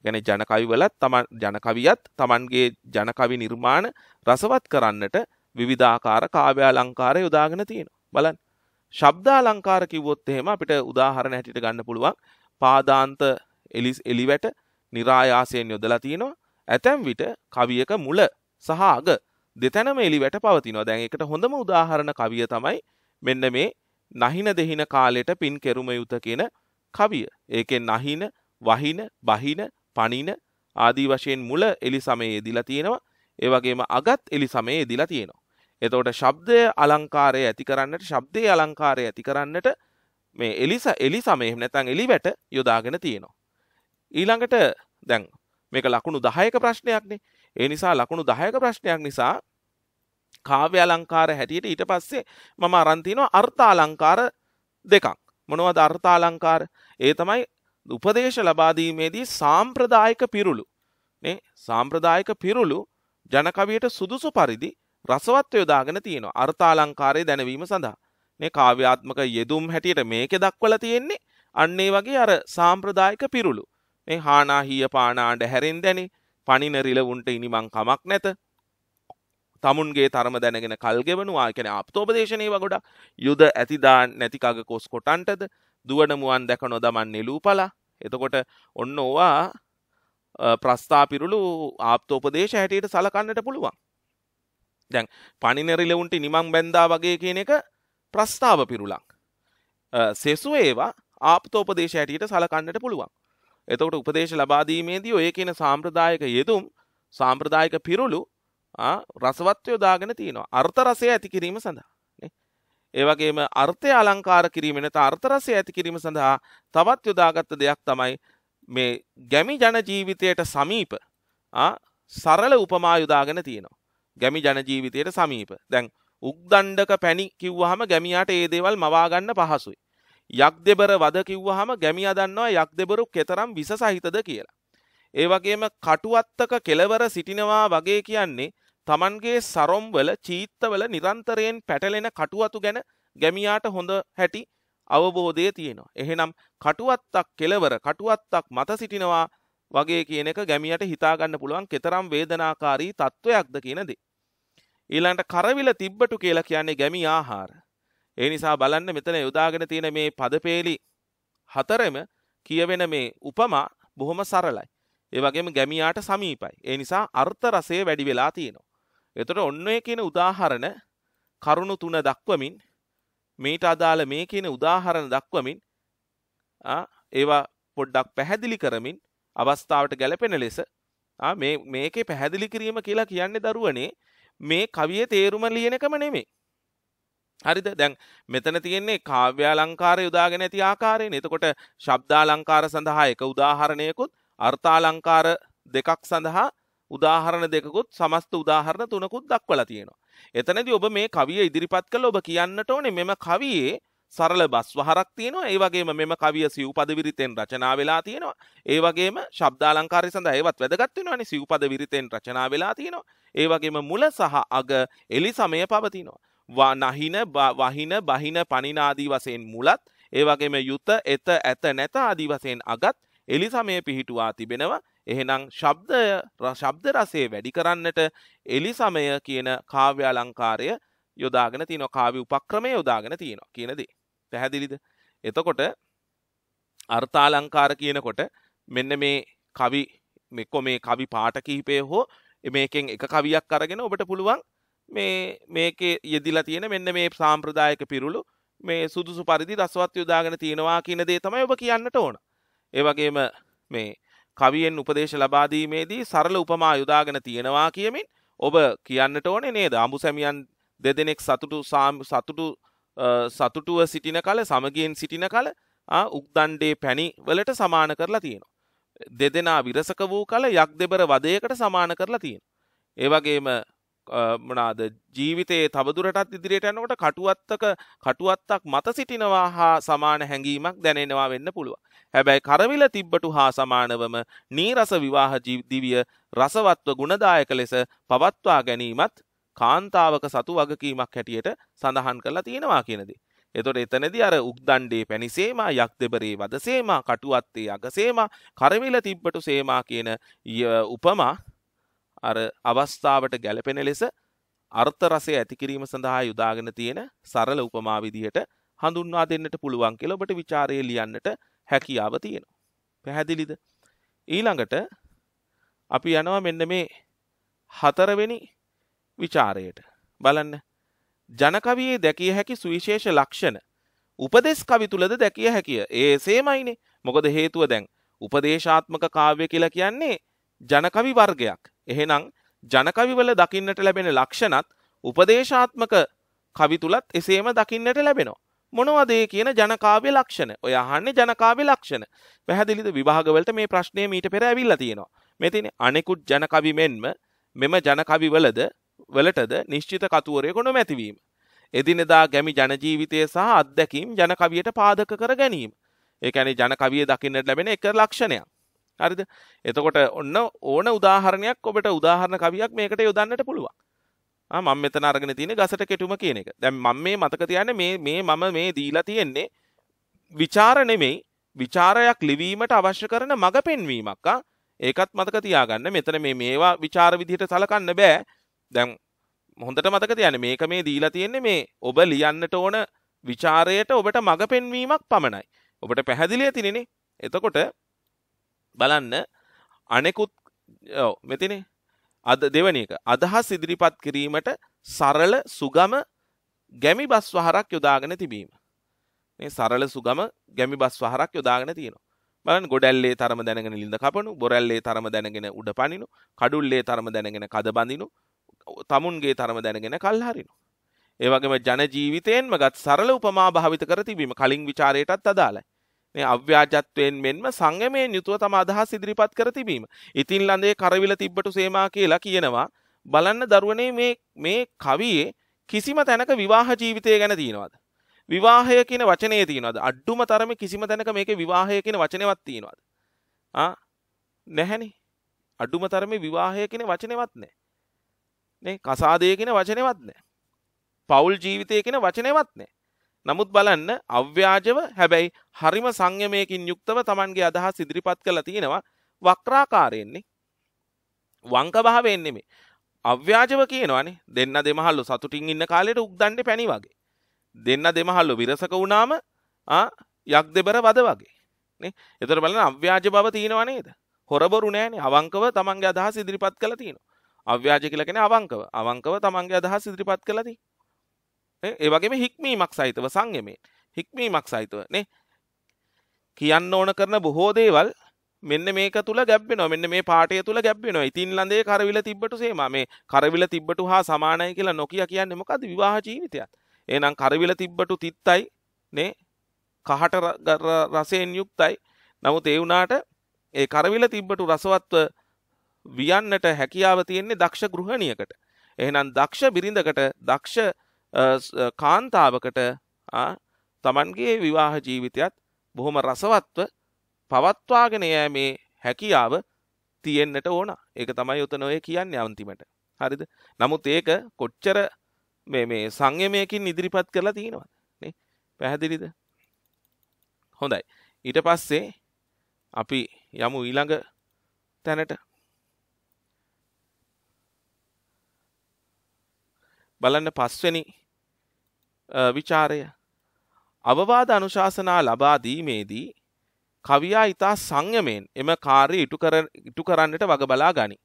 ගැන ජනකවිවලත් තමන් ජනකවියත් තමන්ගේ ජනකවි නිර්මාණ රසවත් කරන්නට විවිධාකාර කාව්‍යාලංකාරය යොදාගෙන තියෙන බලන් ශබ්දාලංකාර කිව්වොත් එහෙම අපිට උදාහරණ හැටියට ගන්න පුළුවන් පාදාන්ත එලිස් එලිවැට નિરાයාසයෙන් යොදලා තියෙනවා ඇතැම් විට කවියක මුල සහ අග දෙතැනම එලිවැට පවතිනවා දැන් එකට හොඳම උදාහරණ කවිය තමයි මෙන්න මේ නහින දෙහින කාලෙට පින් කෙරුම යුත කියන කවිය. ඒකෙන් නහින වහින බහින පනින ආදී වශයෙන් මුල එලි සමයේ දිලා තියෙනවා ඒවගේම අගත් එලි සමයේ දිලා තියෙනවා. එතවට ශබ්දය අලංකාරය ඇති කරන්නට ශබ්දය අලංකාරය ඇති කරන්නට මේ එලිස එලි සමයම නැතන් එලි වැට යොදාගෙන තියෙනවා. ඊළඟට දැන් මේක ලකුණු දහයක ප්‍රශ්නයක්නේ ඒ නිසා ලකුණු දහයක ප්‍රශ්නයක් නිසා කාව්‍ය අලංකාර හැටියට ඊට පස්සේ මම අරන්තිනවා අර්ථාලංකාර දෙකක් මොනවද අර්ථාලංකාර ඒ තමයි උපදේශ ලබාදීමේදී සාම්ප්‍රදායික පිරුළු සාම්ප්‍රදායික පිරුළු ජනකවියට සුදුසු පරිදි රසවත් යොදාගෙන තියෙනවා අර්ථාලංකාරය දැනවීම සඳහා මේ කාව්‍යාත්මක යෙදුම් හැටියට මේක දක්වල තියෙන්නේ අන්නේ වගේ අර සාම්ප්‍රදායික පිරුළු මේ හානා හිය පානාඩ හැරෙන් දැනේ පනිනරිලවුන්ට ඉනිමං කමක් නැත තමුන්ගේ තරම දැනගෙන කල්ගෙවනවා කෙන අපතෝපදේශනය වගොඩ යුද ඇතිදා නැතිකග කොස් කොටන්ටද දුවනමුවන් දැක නොදමන් නිලූ පලා එතකොට ඔන්න ඕවා ප්‍රස්ථාපිරුළු ආප්තෝපදේශ හැටියට සලකන්නට පුළුවන් දැන් පනිනරිලවුන්ට නිමං බැන්දා වගේ කියන එක ප්‍රස්ථාව පිරුලක් සෙසු ඒවා ආප්තෝපදේශ හැටියට සලකන්නට පුළුවන් එතකොට උපදේශ ලබාදීමේදී ඔය කියන සාම්ප්‍රදායක යෙදුම් සාම්ප්‍රදායක පිරුළු රසවත්වය දාගෙන තියෙනවා අර්ථ රසය ඇති කිරීම සඳහා ඒවගේම අර්ථය අලංකාර කිරීමෙන අර්ථරසය ඇති කිරීම සඳහා තවත් යොදාගත්ත දෙයක් තමයි මේ ගැමි ජන ජීවිතයට සමීප සරල උපමා යොදාගෙන තියෙනවා ගැමි ජන ජීවිතයට සමීප දැන් උක්දණ්ඩක පැණි කිව්වහම ගැමියාට ඒ දේවල් මවාගන්න පහසුයි යක් දෙබර වද කිව්වහම ගැමිය දන්නවා යක් දෙබරු කෙතරම් විස සහිතද කියලා. ඒවගේම කටුවත්තක කෙලවර සිටිනවා වගේ කියන්නේ තමන්ගේ සරොම්වල චීත්තවල නිරන්තරයෙන් පැටලෙන කටුවතු ගැන ගැමියාට හොඳ හැටි අවබෝධය තියෙනවා. එහෙනම් කටුවත්තක් කෙලවර කටුවත්තක් මත සිටිනවා වගේ කියන එක ගැමියට හිතාගන්න පුළුවන් කෙතරම් වේදනාකාරී තත්ත්වයක්ද කියනදේ. ඊළන්ට කරවිල තිබ්බටු කියලා කියන්නේ ගැමි ආහාර. ඒ නිසා බලන්න මෙතන යොදාගෙන තියෙන මේ පදපේලි හතරම කියවෙන මේ උපමා බොහොම සරලයි. ඒ වගේම ගැමියාට සමීපයි. ඒ නිසා අර්ථ රසය වැඩි වෙලා තියෙනවා. එතකොට ඔන්න ඔය කියන උදාහරණ කරුණු තුන දක්වමින් මේට අදාළ මේ කියන උදාහරණ දක්වමින් ඒවා පොඩ්ඩක් පැහැදිලි කරමින් අවස්ථාවට ගැලපෙන ලෙස මේ මේකේ පැහැදිලි කිරීම කියලා කියන්නේ දරුවනේ මේ කවිය තේරුම ලියනකම නෙමේ හරිද දැන් මෙතන තියෙන්නේ කාව්‍යාලංකාර යොදාගෙන ඇති ආකාරයෙන් එතකොට ශබ්දාලංකාර සඳහා එක උදාහරණයකුත් අර්ථාලංකාර දෙකක් සඳහා උදාහරණ දෙකකුත් සමස්ත උදාහරණ තුනකුත් දක්වලා තියෙනවා. එතනදී ඔබ මේ කවිය ඉදිරිපත් කළ ඔබ කියන්නට ඕනේ මෙම කවියේ සරල බස් වහරක් තියෙනවා ඒ වගේම මෙම කවිය සිව්පද විරිතෙන් රචනා වෙලා තියෙනවා ඒ වගේම ශබ්දාලංකාරය සඳහා ඒවත් වැදගත් වෙනවානේ සිව්පද විරිතෙන් රචනා වෙලා තියෙනවා ඒ වගේම මුල සහ අග එලි සමය පවතිනවා නහින වහින බහින පනිනාදී වසයෙන් මුලත් ඒවගේම යුත එත ඇත නැත ආදී වසයෙන් අගත් එලිසමය පිහිටුවා තිබෙනවා එහෙනම් ශබ්දය ශබ්ද රසේ වැඩි කරන්නට එලිසමය කියන කාව්‍යාලංකාරය යොදාගෙන තියන කාවි උපක්‍රමය යොදාගෙන තියෙනවා කියනදී. පැහැදිලිද. එතකොට අර්ථාලංකාර කියනකොට මෙන්න මේ කවි මෙකො මේ කවි පාට කිහිපය හෝ මේකෙන් එක කවියක් අරගෙන ඔබට පුළුවන් මේ මේක යෙදිලා තියෙන මෙන්න මේ සාම්ප්‍රදායක පිරුළු මේ සුදුසු පරිදි රස්වත් යොදාගෙන තියෙනවා කියන දේ තමයි ඔබ කියන්නට ඕන. ඒ වගේම මේ කවියෙන් උපදේශ ලබා දීමේදී සරල උපමා යොදාගෙන තියෙනවා කියමින් ඔබ කියන්නට ඕනේ නේද? අඹුසැමියන් දෙදෙනෙක් සතුටු සතුටු සතුටුව සිටින කල සමගියෙන් සිටින කල උක්දණ්ඩේ පැණි වලට සමාන කරලා තියෙනවා. දෙදෙනා විරසක වූ කල යක් දෙබර වදයකට සමාන කරලා තියෙන. ඒවගේම මනාද ජීවිතයේ තවදුරටත් ඉදිරියට යනකොට කටුවත්තක කටුවත්තක් මත සිටිනවා හා සමාන හැඟීමක් දැනෙනවා වෙන්න පුළුව. හැබැයි කරවිල තිබ්බටු හා සමානවම නීරස විවාහ දිවිය රසවත්ව ගුණදායක ලෙස පවත්වා ගැනීමත් කාන්තාවක සතු වගකීමක් හැටියට සඳහන් කරලා තියෙනවා කියනදී. එතොට එතනදි අර උක්දණ්ඩේ පැනිසේමා යක් දෙබරේ වද සේමා කටුවත්තේ අගසේමා කරවිල තිබ්බටු සේමා කියන උපමා අර අවස්ථාවට ගැලපෙන ලෙස අර්ථරසය ඇතිකිරීම සඳහා යුදාගෙන තියෙන සරල උපමා විදිහට හඳුන්වා දෙන්නට පුළුවන් කියලා ඔබට ਵਿਚාරය ලියන්නට හැකියාව තියෙනවා. පැහැදිලිද? ඊළඟට අපි යනවා මෙන්න මේ හතරවෙනි ਵਿਚාරයට. බලන්න. ජනකවියේ දැකිය හැකි සුවිශේෂ ලක්ෂණ උපදෙස් කවි තුලද දැකිය හැකිය. ඒ සේමයිනේ. මොකද හේතුව දැන් උපදේශාත්මක කාව්‍ය කියලා කියන්නේ ජනකවි වර්ගයක්. එහෙනම් ජනකවිවල දකින්නට ලැබෙන ලක්ෂණත් උපදේශාත්මක කවි තුලත් එසේම දකින්නට ලැබෙනවා. මොනවද ඒ කියන ජනකාව්‍ය ලක්ෂණ? ඔය අහන්නේ ජනකාව්‍ය ලක්ෂණ. පැහැදිලිද විභාගවලට මේ ප්‍රශ්නය මීට පෙර ඇවිල්ලා තියෙනවා. මේ තියෙන අනෙකුත් ජනකවි මෙන්ම මෙම ජනකවි වලද වලටද නිශ්චිත කතුවරයක නොමැතිවීම. එදිනෙදා ගැමි ජනජීවිතය සහ අත්දැකීම් ජනකවියට පාදක කර ගැනීම. ඒ කියන්නේ ජනකවිය දකින්නට ලැබෙන එක ලක්ෂණයක්. හරිද එතකොට ඔන්න ඕන උදාහරණයක් ඔබට උදාහරණ කවියක් මේකට යොදන්නට පුළුවන් මම මෙතන අරගෙන තියෙන ගසට කෙටුම කියන එක දැන් මම මේ මතක තියන්නේ මේ මේ මම මේ දීලා තියෙන්නේ විචාර නෙමෙයි විචාරයක් ලිවීමට අවශ්‍ය කරන මඟ පෙන්වීමක් ඒකත් මතක තියාගන්න මෙතන මේ මේවා විචාර විදිහට සලකන්න බෑ දැන් හොඳට මතක තියන්න මේක මේ දීලා තියෙන්නේ මේ ඔබ ලියන්නට ඕන විචාරයට ඔබට මඟ පෙන්වීමක් පමණයි ඔබට පැහැදිලිය තිනෙනේ එතකොට බලන්න අනෙකුත් මෙතිනේ අද දෙවන එක අදහස් ඉදිරිපත් කිරීමට සරල සුගම ගැමි බස් වහරක් යොදාගෙන තිබීම මේ සරල සුගම ගැමි බස් වහරක් යොදාගෙන තියෙනවා බලන් ගොඩැල්ලේ තරම දැනගෙන ලිඳ කපනු බොරැල්ලේ තරම දැනගෙන උඩ පනිනු කඩුල්ලේ තරම දැනගෙන කද බඳිනු තමුන්ගේ තරම දැනගෙන කල් හරිනු ඒවගේම ජනජීවිතයෙන්ම ගත් සරල උපමා භාවිත කර තිබීම කලින් විචාරයටත් අදාලයි මේ අව්‍යාජත්වයෙන් මෙන්ම සංගමයෙන් යුතුව තම අදහස් ඉදිරිපත් කර තිබීම. ඉතින් ලඳේ කරවිල තිබ්බට සේමා කියලා කියනවා. බලන්න දරුවනේ මේ මේ කවියේ කිසිම තැනක විවාහ ජීවිතය ගැන තියෙනවද? විවාහය කියන වචනේ තියෙනවද? අඩුම තරමේ කිසිම තැනක මේකේ විවාහය කියන වචනේවත් තියෙනවද? ආ නැහැනේ. අඩුම තරමේ විවාහය කියන වචනේවත් නැහැ. නේ කසාදය කියන වචනේවත් නැහැ. පෞල් ජීවිතය කියන වචනේවත් නැහැ. නමුත් බලන්න අව්‍යාජව හැබැයි හරිම සංයමයකින් යුක්තව තමන්ගේ අදහස් ඉදිරිපත් කළ තියෙනවා වක්‍රාකාරයෙන්නේ වංකභාවෙන්නෙමේ අව්‍යාජව කියනවානේ දෙන්න දෙමහල්ලු සතුටින් ඉන්න කාලෙට උක්දන්ඩ පැණි වගේ දෙන්න දෙමහල්ලු විරසක වුණාම යක් දෙබර වද වගේ එතර බලන අව්‍යාජ බව තියෙනවා නේද හොරබොරු නෑනේ අවංකව තමන්ගේ අදහස් ඉදිරිපත් කළ තියෙනවා අව්‍යාජ කියලකෙන අවංකව අවංකව තමන්ගේ අදහස් ඉදිරිපත් කළදී ඒවගේම හික්මීමක් සහිතව සංයමේ හික්මීමක් සහිතවනේ කියන්න ඕන කරන බොහෝ දේවල් මෙන්න මේක තුළ ගැබ්බෙන මෙන්න මේ පාටය තුළ ගැබ්බෙන ඉතින් ලඳේ කරවිල තිබ්බට සේම මේ කරවිල තිබ්බට හා සමානය කියලා නොකිය කියන්නේ මොකද විවාහ ජීවිතයත් ඒනම් කරවිල තිබ්බට තිත්තයි නේ කහට රසයෙන් යුක්තයි නමුත් ඒ වුණාට ඒ කරවිල තිබ්බට රසවත්ව වියන්නට හැකියාව තියෙන්නේ දක්ෂ ගෘහණියකට එහෙනම් දක්ෂ බිරිඳකට දක්ෂ කාන්තාවකට තමන්ගේ විවාහ ජීවිතයත් බොහොම රසවත්ව පවත්වාගෙන යෑමේ හැකියාව තියෙන්න්නට ඕන ඒක තමයි යුත නොය කියන්න අවන්තිමට හරිද නමුත් ඒක කොච්චර මේ මේ සංයමයකින් ඉදිරිපත් කරලා තියෙනවා පැහැදිලිද හොඳයි ඊට පස්සේ අපි යමු ඊළඟ තැනට බලන්න පස්වෙනි විචාරය. අවවාද අනුශාසනා ලබා දීමේදී කවියා ඉතා සංයමයෙන් එම කාර්ය ඉටු කරන්නට වගබලා ගනි.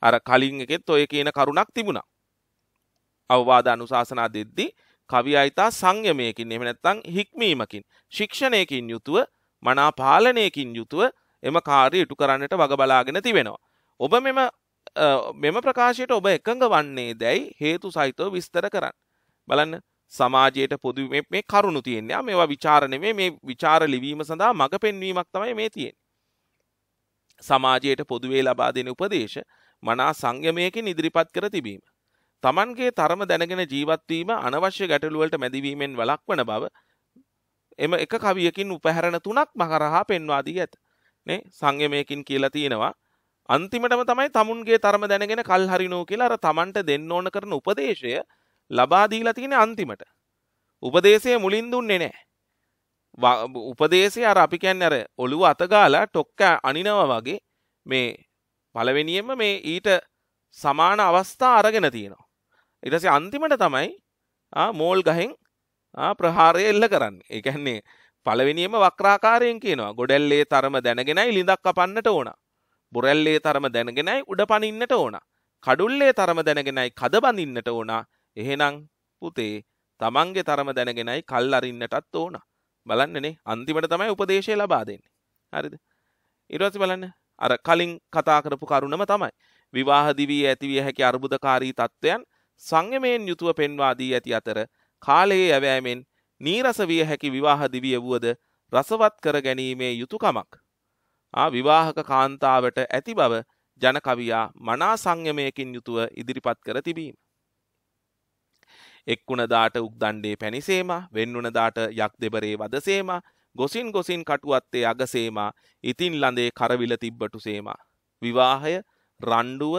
අර කලින් එකෙත් ඔය කියන කරුණක් තිබුණා. අවවාද අනුශාසනා දෙද්දි කවියා ඉතා සංයමයකින් එම නැත්තං හික්මීමකින් ශික්ෂණයකින් යුතුව මනා පාලනයකින් යුතුව එම කාර්ය ඉටු කරන්නට වගබලාගෙන තිබෙනවා. ඔබ මෙම මෙම ප්‍රකාශයට ඔබ එකඟ වන්නේ දැයි හේතු සහිතව විස්තර කරන්න. බලන්න සමාජයට පොදු මේ කරුණු තියෙන්නේ මේවා ਵਿਚාරණෙමේ මේ ਵਿਚාර ලිවීම සඳහා මඟ පෙන්වීමක් තමයි මේ තියෙන්නේ සමාජයට පොදුවේ ලබා දෙන උපදේශ මනා සංයමයකින් ඉදිරිපත් කර තිබීම තමන්ගේ තරම දැනගෙන ජීවත්වීම අනවශ්‍ය ගැටලුවලට මැදිවීමෙන් වළක්වන බව එම එක කවියකින් උපහැරණ තුනක් මකරහා පෙන්වා දී ඇත නේ සංයමයකින් කියලා තියෙනවා අන්තිමටම තමයි තමුන්ගේ තරම දැනගෙන කල් හරිනෝ කියලා අර තමන්ට දෙන්න ඕන කරන උපදේශය ලබා දීලා තියෙන අන්තිමට උපදේශය මුලින් දුන්නේ නෑ උපදේශය අර අපි කැන් අර ඔළුව අතගාලා ටොක්ක අනිනව වගේ මේ පලවෙනියෙන්ම මේ ඊට සමාන අවස්ථා අරගෙන තියෙනවා ඉටසේ අන්තිමට තමයි මෝල් ගහෙන් ප්‍රහාරය එල්ල කරන්න එකන්නේ පලවෙනිම වක්‍රාකාරයෙන් කියනවා ගොඩැල්ලේ තරම දැනගෙනයි ලිඳක් කපන්නට ඕන බොරැල්ලේ තරම දැනගෙනයි උඩ පනින්නට ඕන කඩුල්ලේ තරම දැනගෙනයි කදබඳන්නට ඕනා එහෙනම් පුතේ තමන්ගේ තරම දැනගෙනයි කල් අරින්නටත් ඕන බලන්නනේ අන්තිමට තමයි උපදේශය ලබා දෙන්නේ හරිද ඉරවස බලන්න අර කලින් කතා කරපු කරුණම තමයි විවාහදිවී ඇතිවිය හැකි අර්බුදකාරී තත්ත්වයන් සංයමයෙන් යුතුව පෙන්වාදී ඇති අතර කාලයේ ඇවෑමෙන් නීරස විය හැකි විවාහදිවිය වුවද රසවත් කර ගැනීමේ යුතුකමක් ආ විවාහක කාන්තාවට ඇති බව ජනකවියා මනා සංයමයකින් යුතුව ඉදිරිපත් කර තිබීම එක්වුණදාට උක්දණ්ඩේ පැනිසේම වෙන්වුණදාට යක් දෙබරේ වදසේම ගොසින් ගොසින් කටුවත්තේ අගසේම ඉතින් ලඳේ කරවිල තිබ්බටු සේම. විවාහය රණ්ඩුව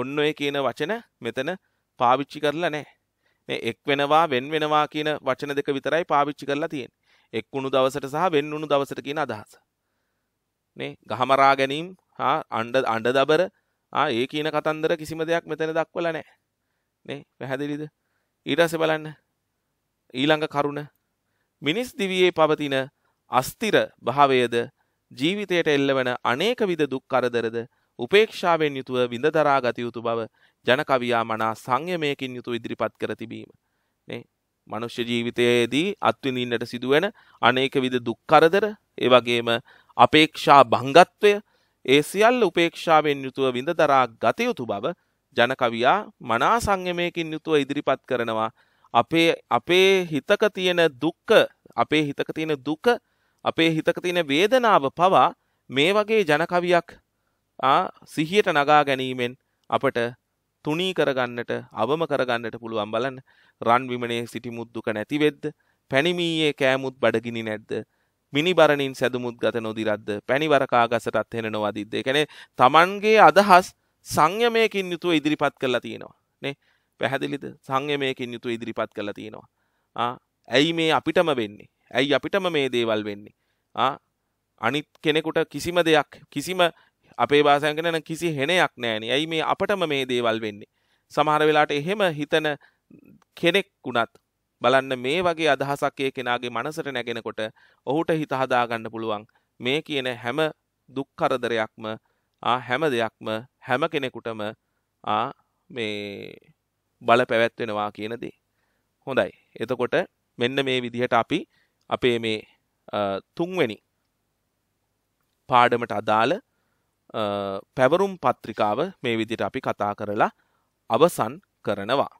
ඔන්න ඔය කියන වචන මෙතන පාවිච්චි කරලා නෑ. එක් වෙනවා වෙන් වෙනවා කියන වචන දෙක විතරයි පාවිච්චි කරලා තියෙන් එක්වුණු දවසට සහ වෙන්වුණු දවසට කියන අදහස. නේ ගහමරා ගැනීම් හා අන්ඩ අන්ඩ දබර ඒ කියන කතන්දර කිසිම දෙයක් මෙතන දක්වල නෑ නේ පැහැදිලිද ඊටස බලන්න ඊළඟ කරුණ මිනිස් දිවියේ පවතින අස්තිර භාවයද ජීවිතයට එල්ලවන අනේක විද දුක් කරදරද උපේක්ෂාවෙන් යුතුව විඳදරා ගතයුතු බව ජනකවියා මනා සංයමයකින් යුතු ඉදිරිපත් කර තිබීම මනුෂ්‍ය ජීවිතයේදී අත්විඳින්නට සිදුවන අනේක විද දුක්කරදර ඒවගේම අපේක්ෂා භංගත්වය ඒ සියල්ල උපේක්ෂාවෙන් යුතුව විඳදරා ගතයුතු බව ජනකවියා මනා සංයමයකින් යුතුව ඉදිරිපත් කරනවා අපේ අපේ හිතක තියෙන දුක්ක අපේ හිතක තියෙන දුක අපේ හිතක තියෙන වේදනාව පවා මේ වගේ ජනකවියක් සිහියට නගා ගැනීමෙන් අපට තුනී කරගන්නට අවම කරගන්නට පුළුවන් බලන් රන් විමනේ සිටි මුද්දුක නැතිවෙද්ද පැණිමීයේ කෑමුත් බඩගිනි නැද්ද මිනිබරණින් සැදුමුත් ගත නොදිරද්ද පැණිවරකා ගසටත් හෙන නොවදිද්ද එකනේ තමන්ගේ අදහස් සංයමයකින් යුතුව ඉදිරිපත් කරලා තියෙනවා නේ පැහැදිලිද සංයමයකින් යුතු ඉදිරිපත් කරලා තියෙනවා ඇයි මේ අපිටම වෙන්නේ ඇයි අපිටම මේ දේවල් වෙන්නේ අනිත් කෙනෙකුට කිසිම දෙයක් කිසිම අපේ බාසයගෙනන කිසි හෙනයක් නෑන ඇයි මේ අපටම මේ දේවල් වෙන්නේ සමහර වෙලාට එහෙම හිතන කෙනෙක් වුණත් බලන්න මේ වගේ අදහසක්කය කෙනගේ මනසට නැගෙනකොට ඔහුට හිතහදාගන්න පුළුවන් මේ කියන හැම දුක්කරදරයක්ම හැම දෙයක්ම හැම කෙනෙකුටම මේ බල පැවැත්වෙනවා කියනදේ හොඳයි එතකොට මෙන්න මේ විදිහට අපි අපේ මේ තුන්වැනි පාඩමට අදාළ පැවරුම් පත්‍රිකාව මේ විදිට අපි කතා කරලා අවසන් කරනවා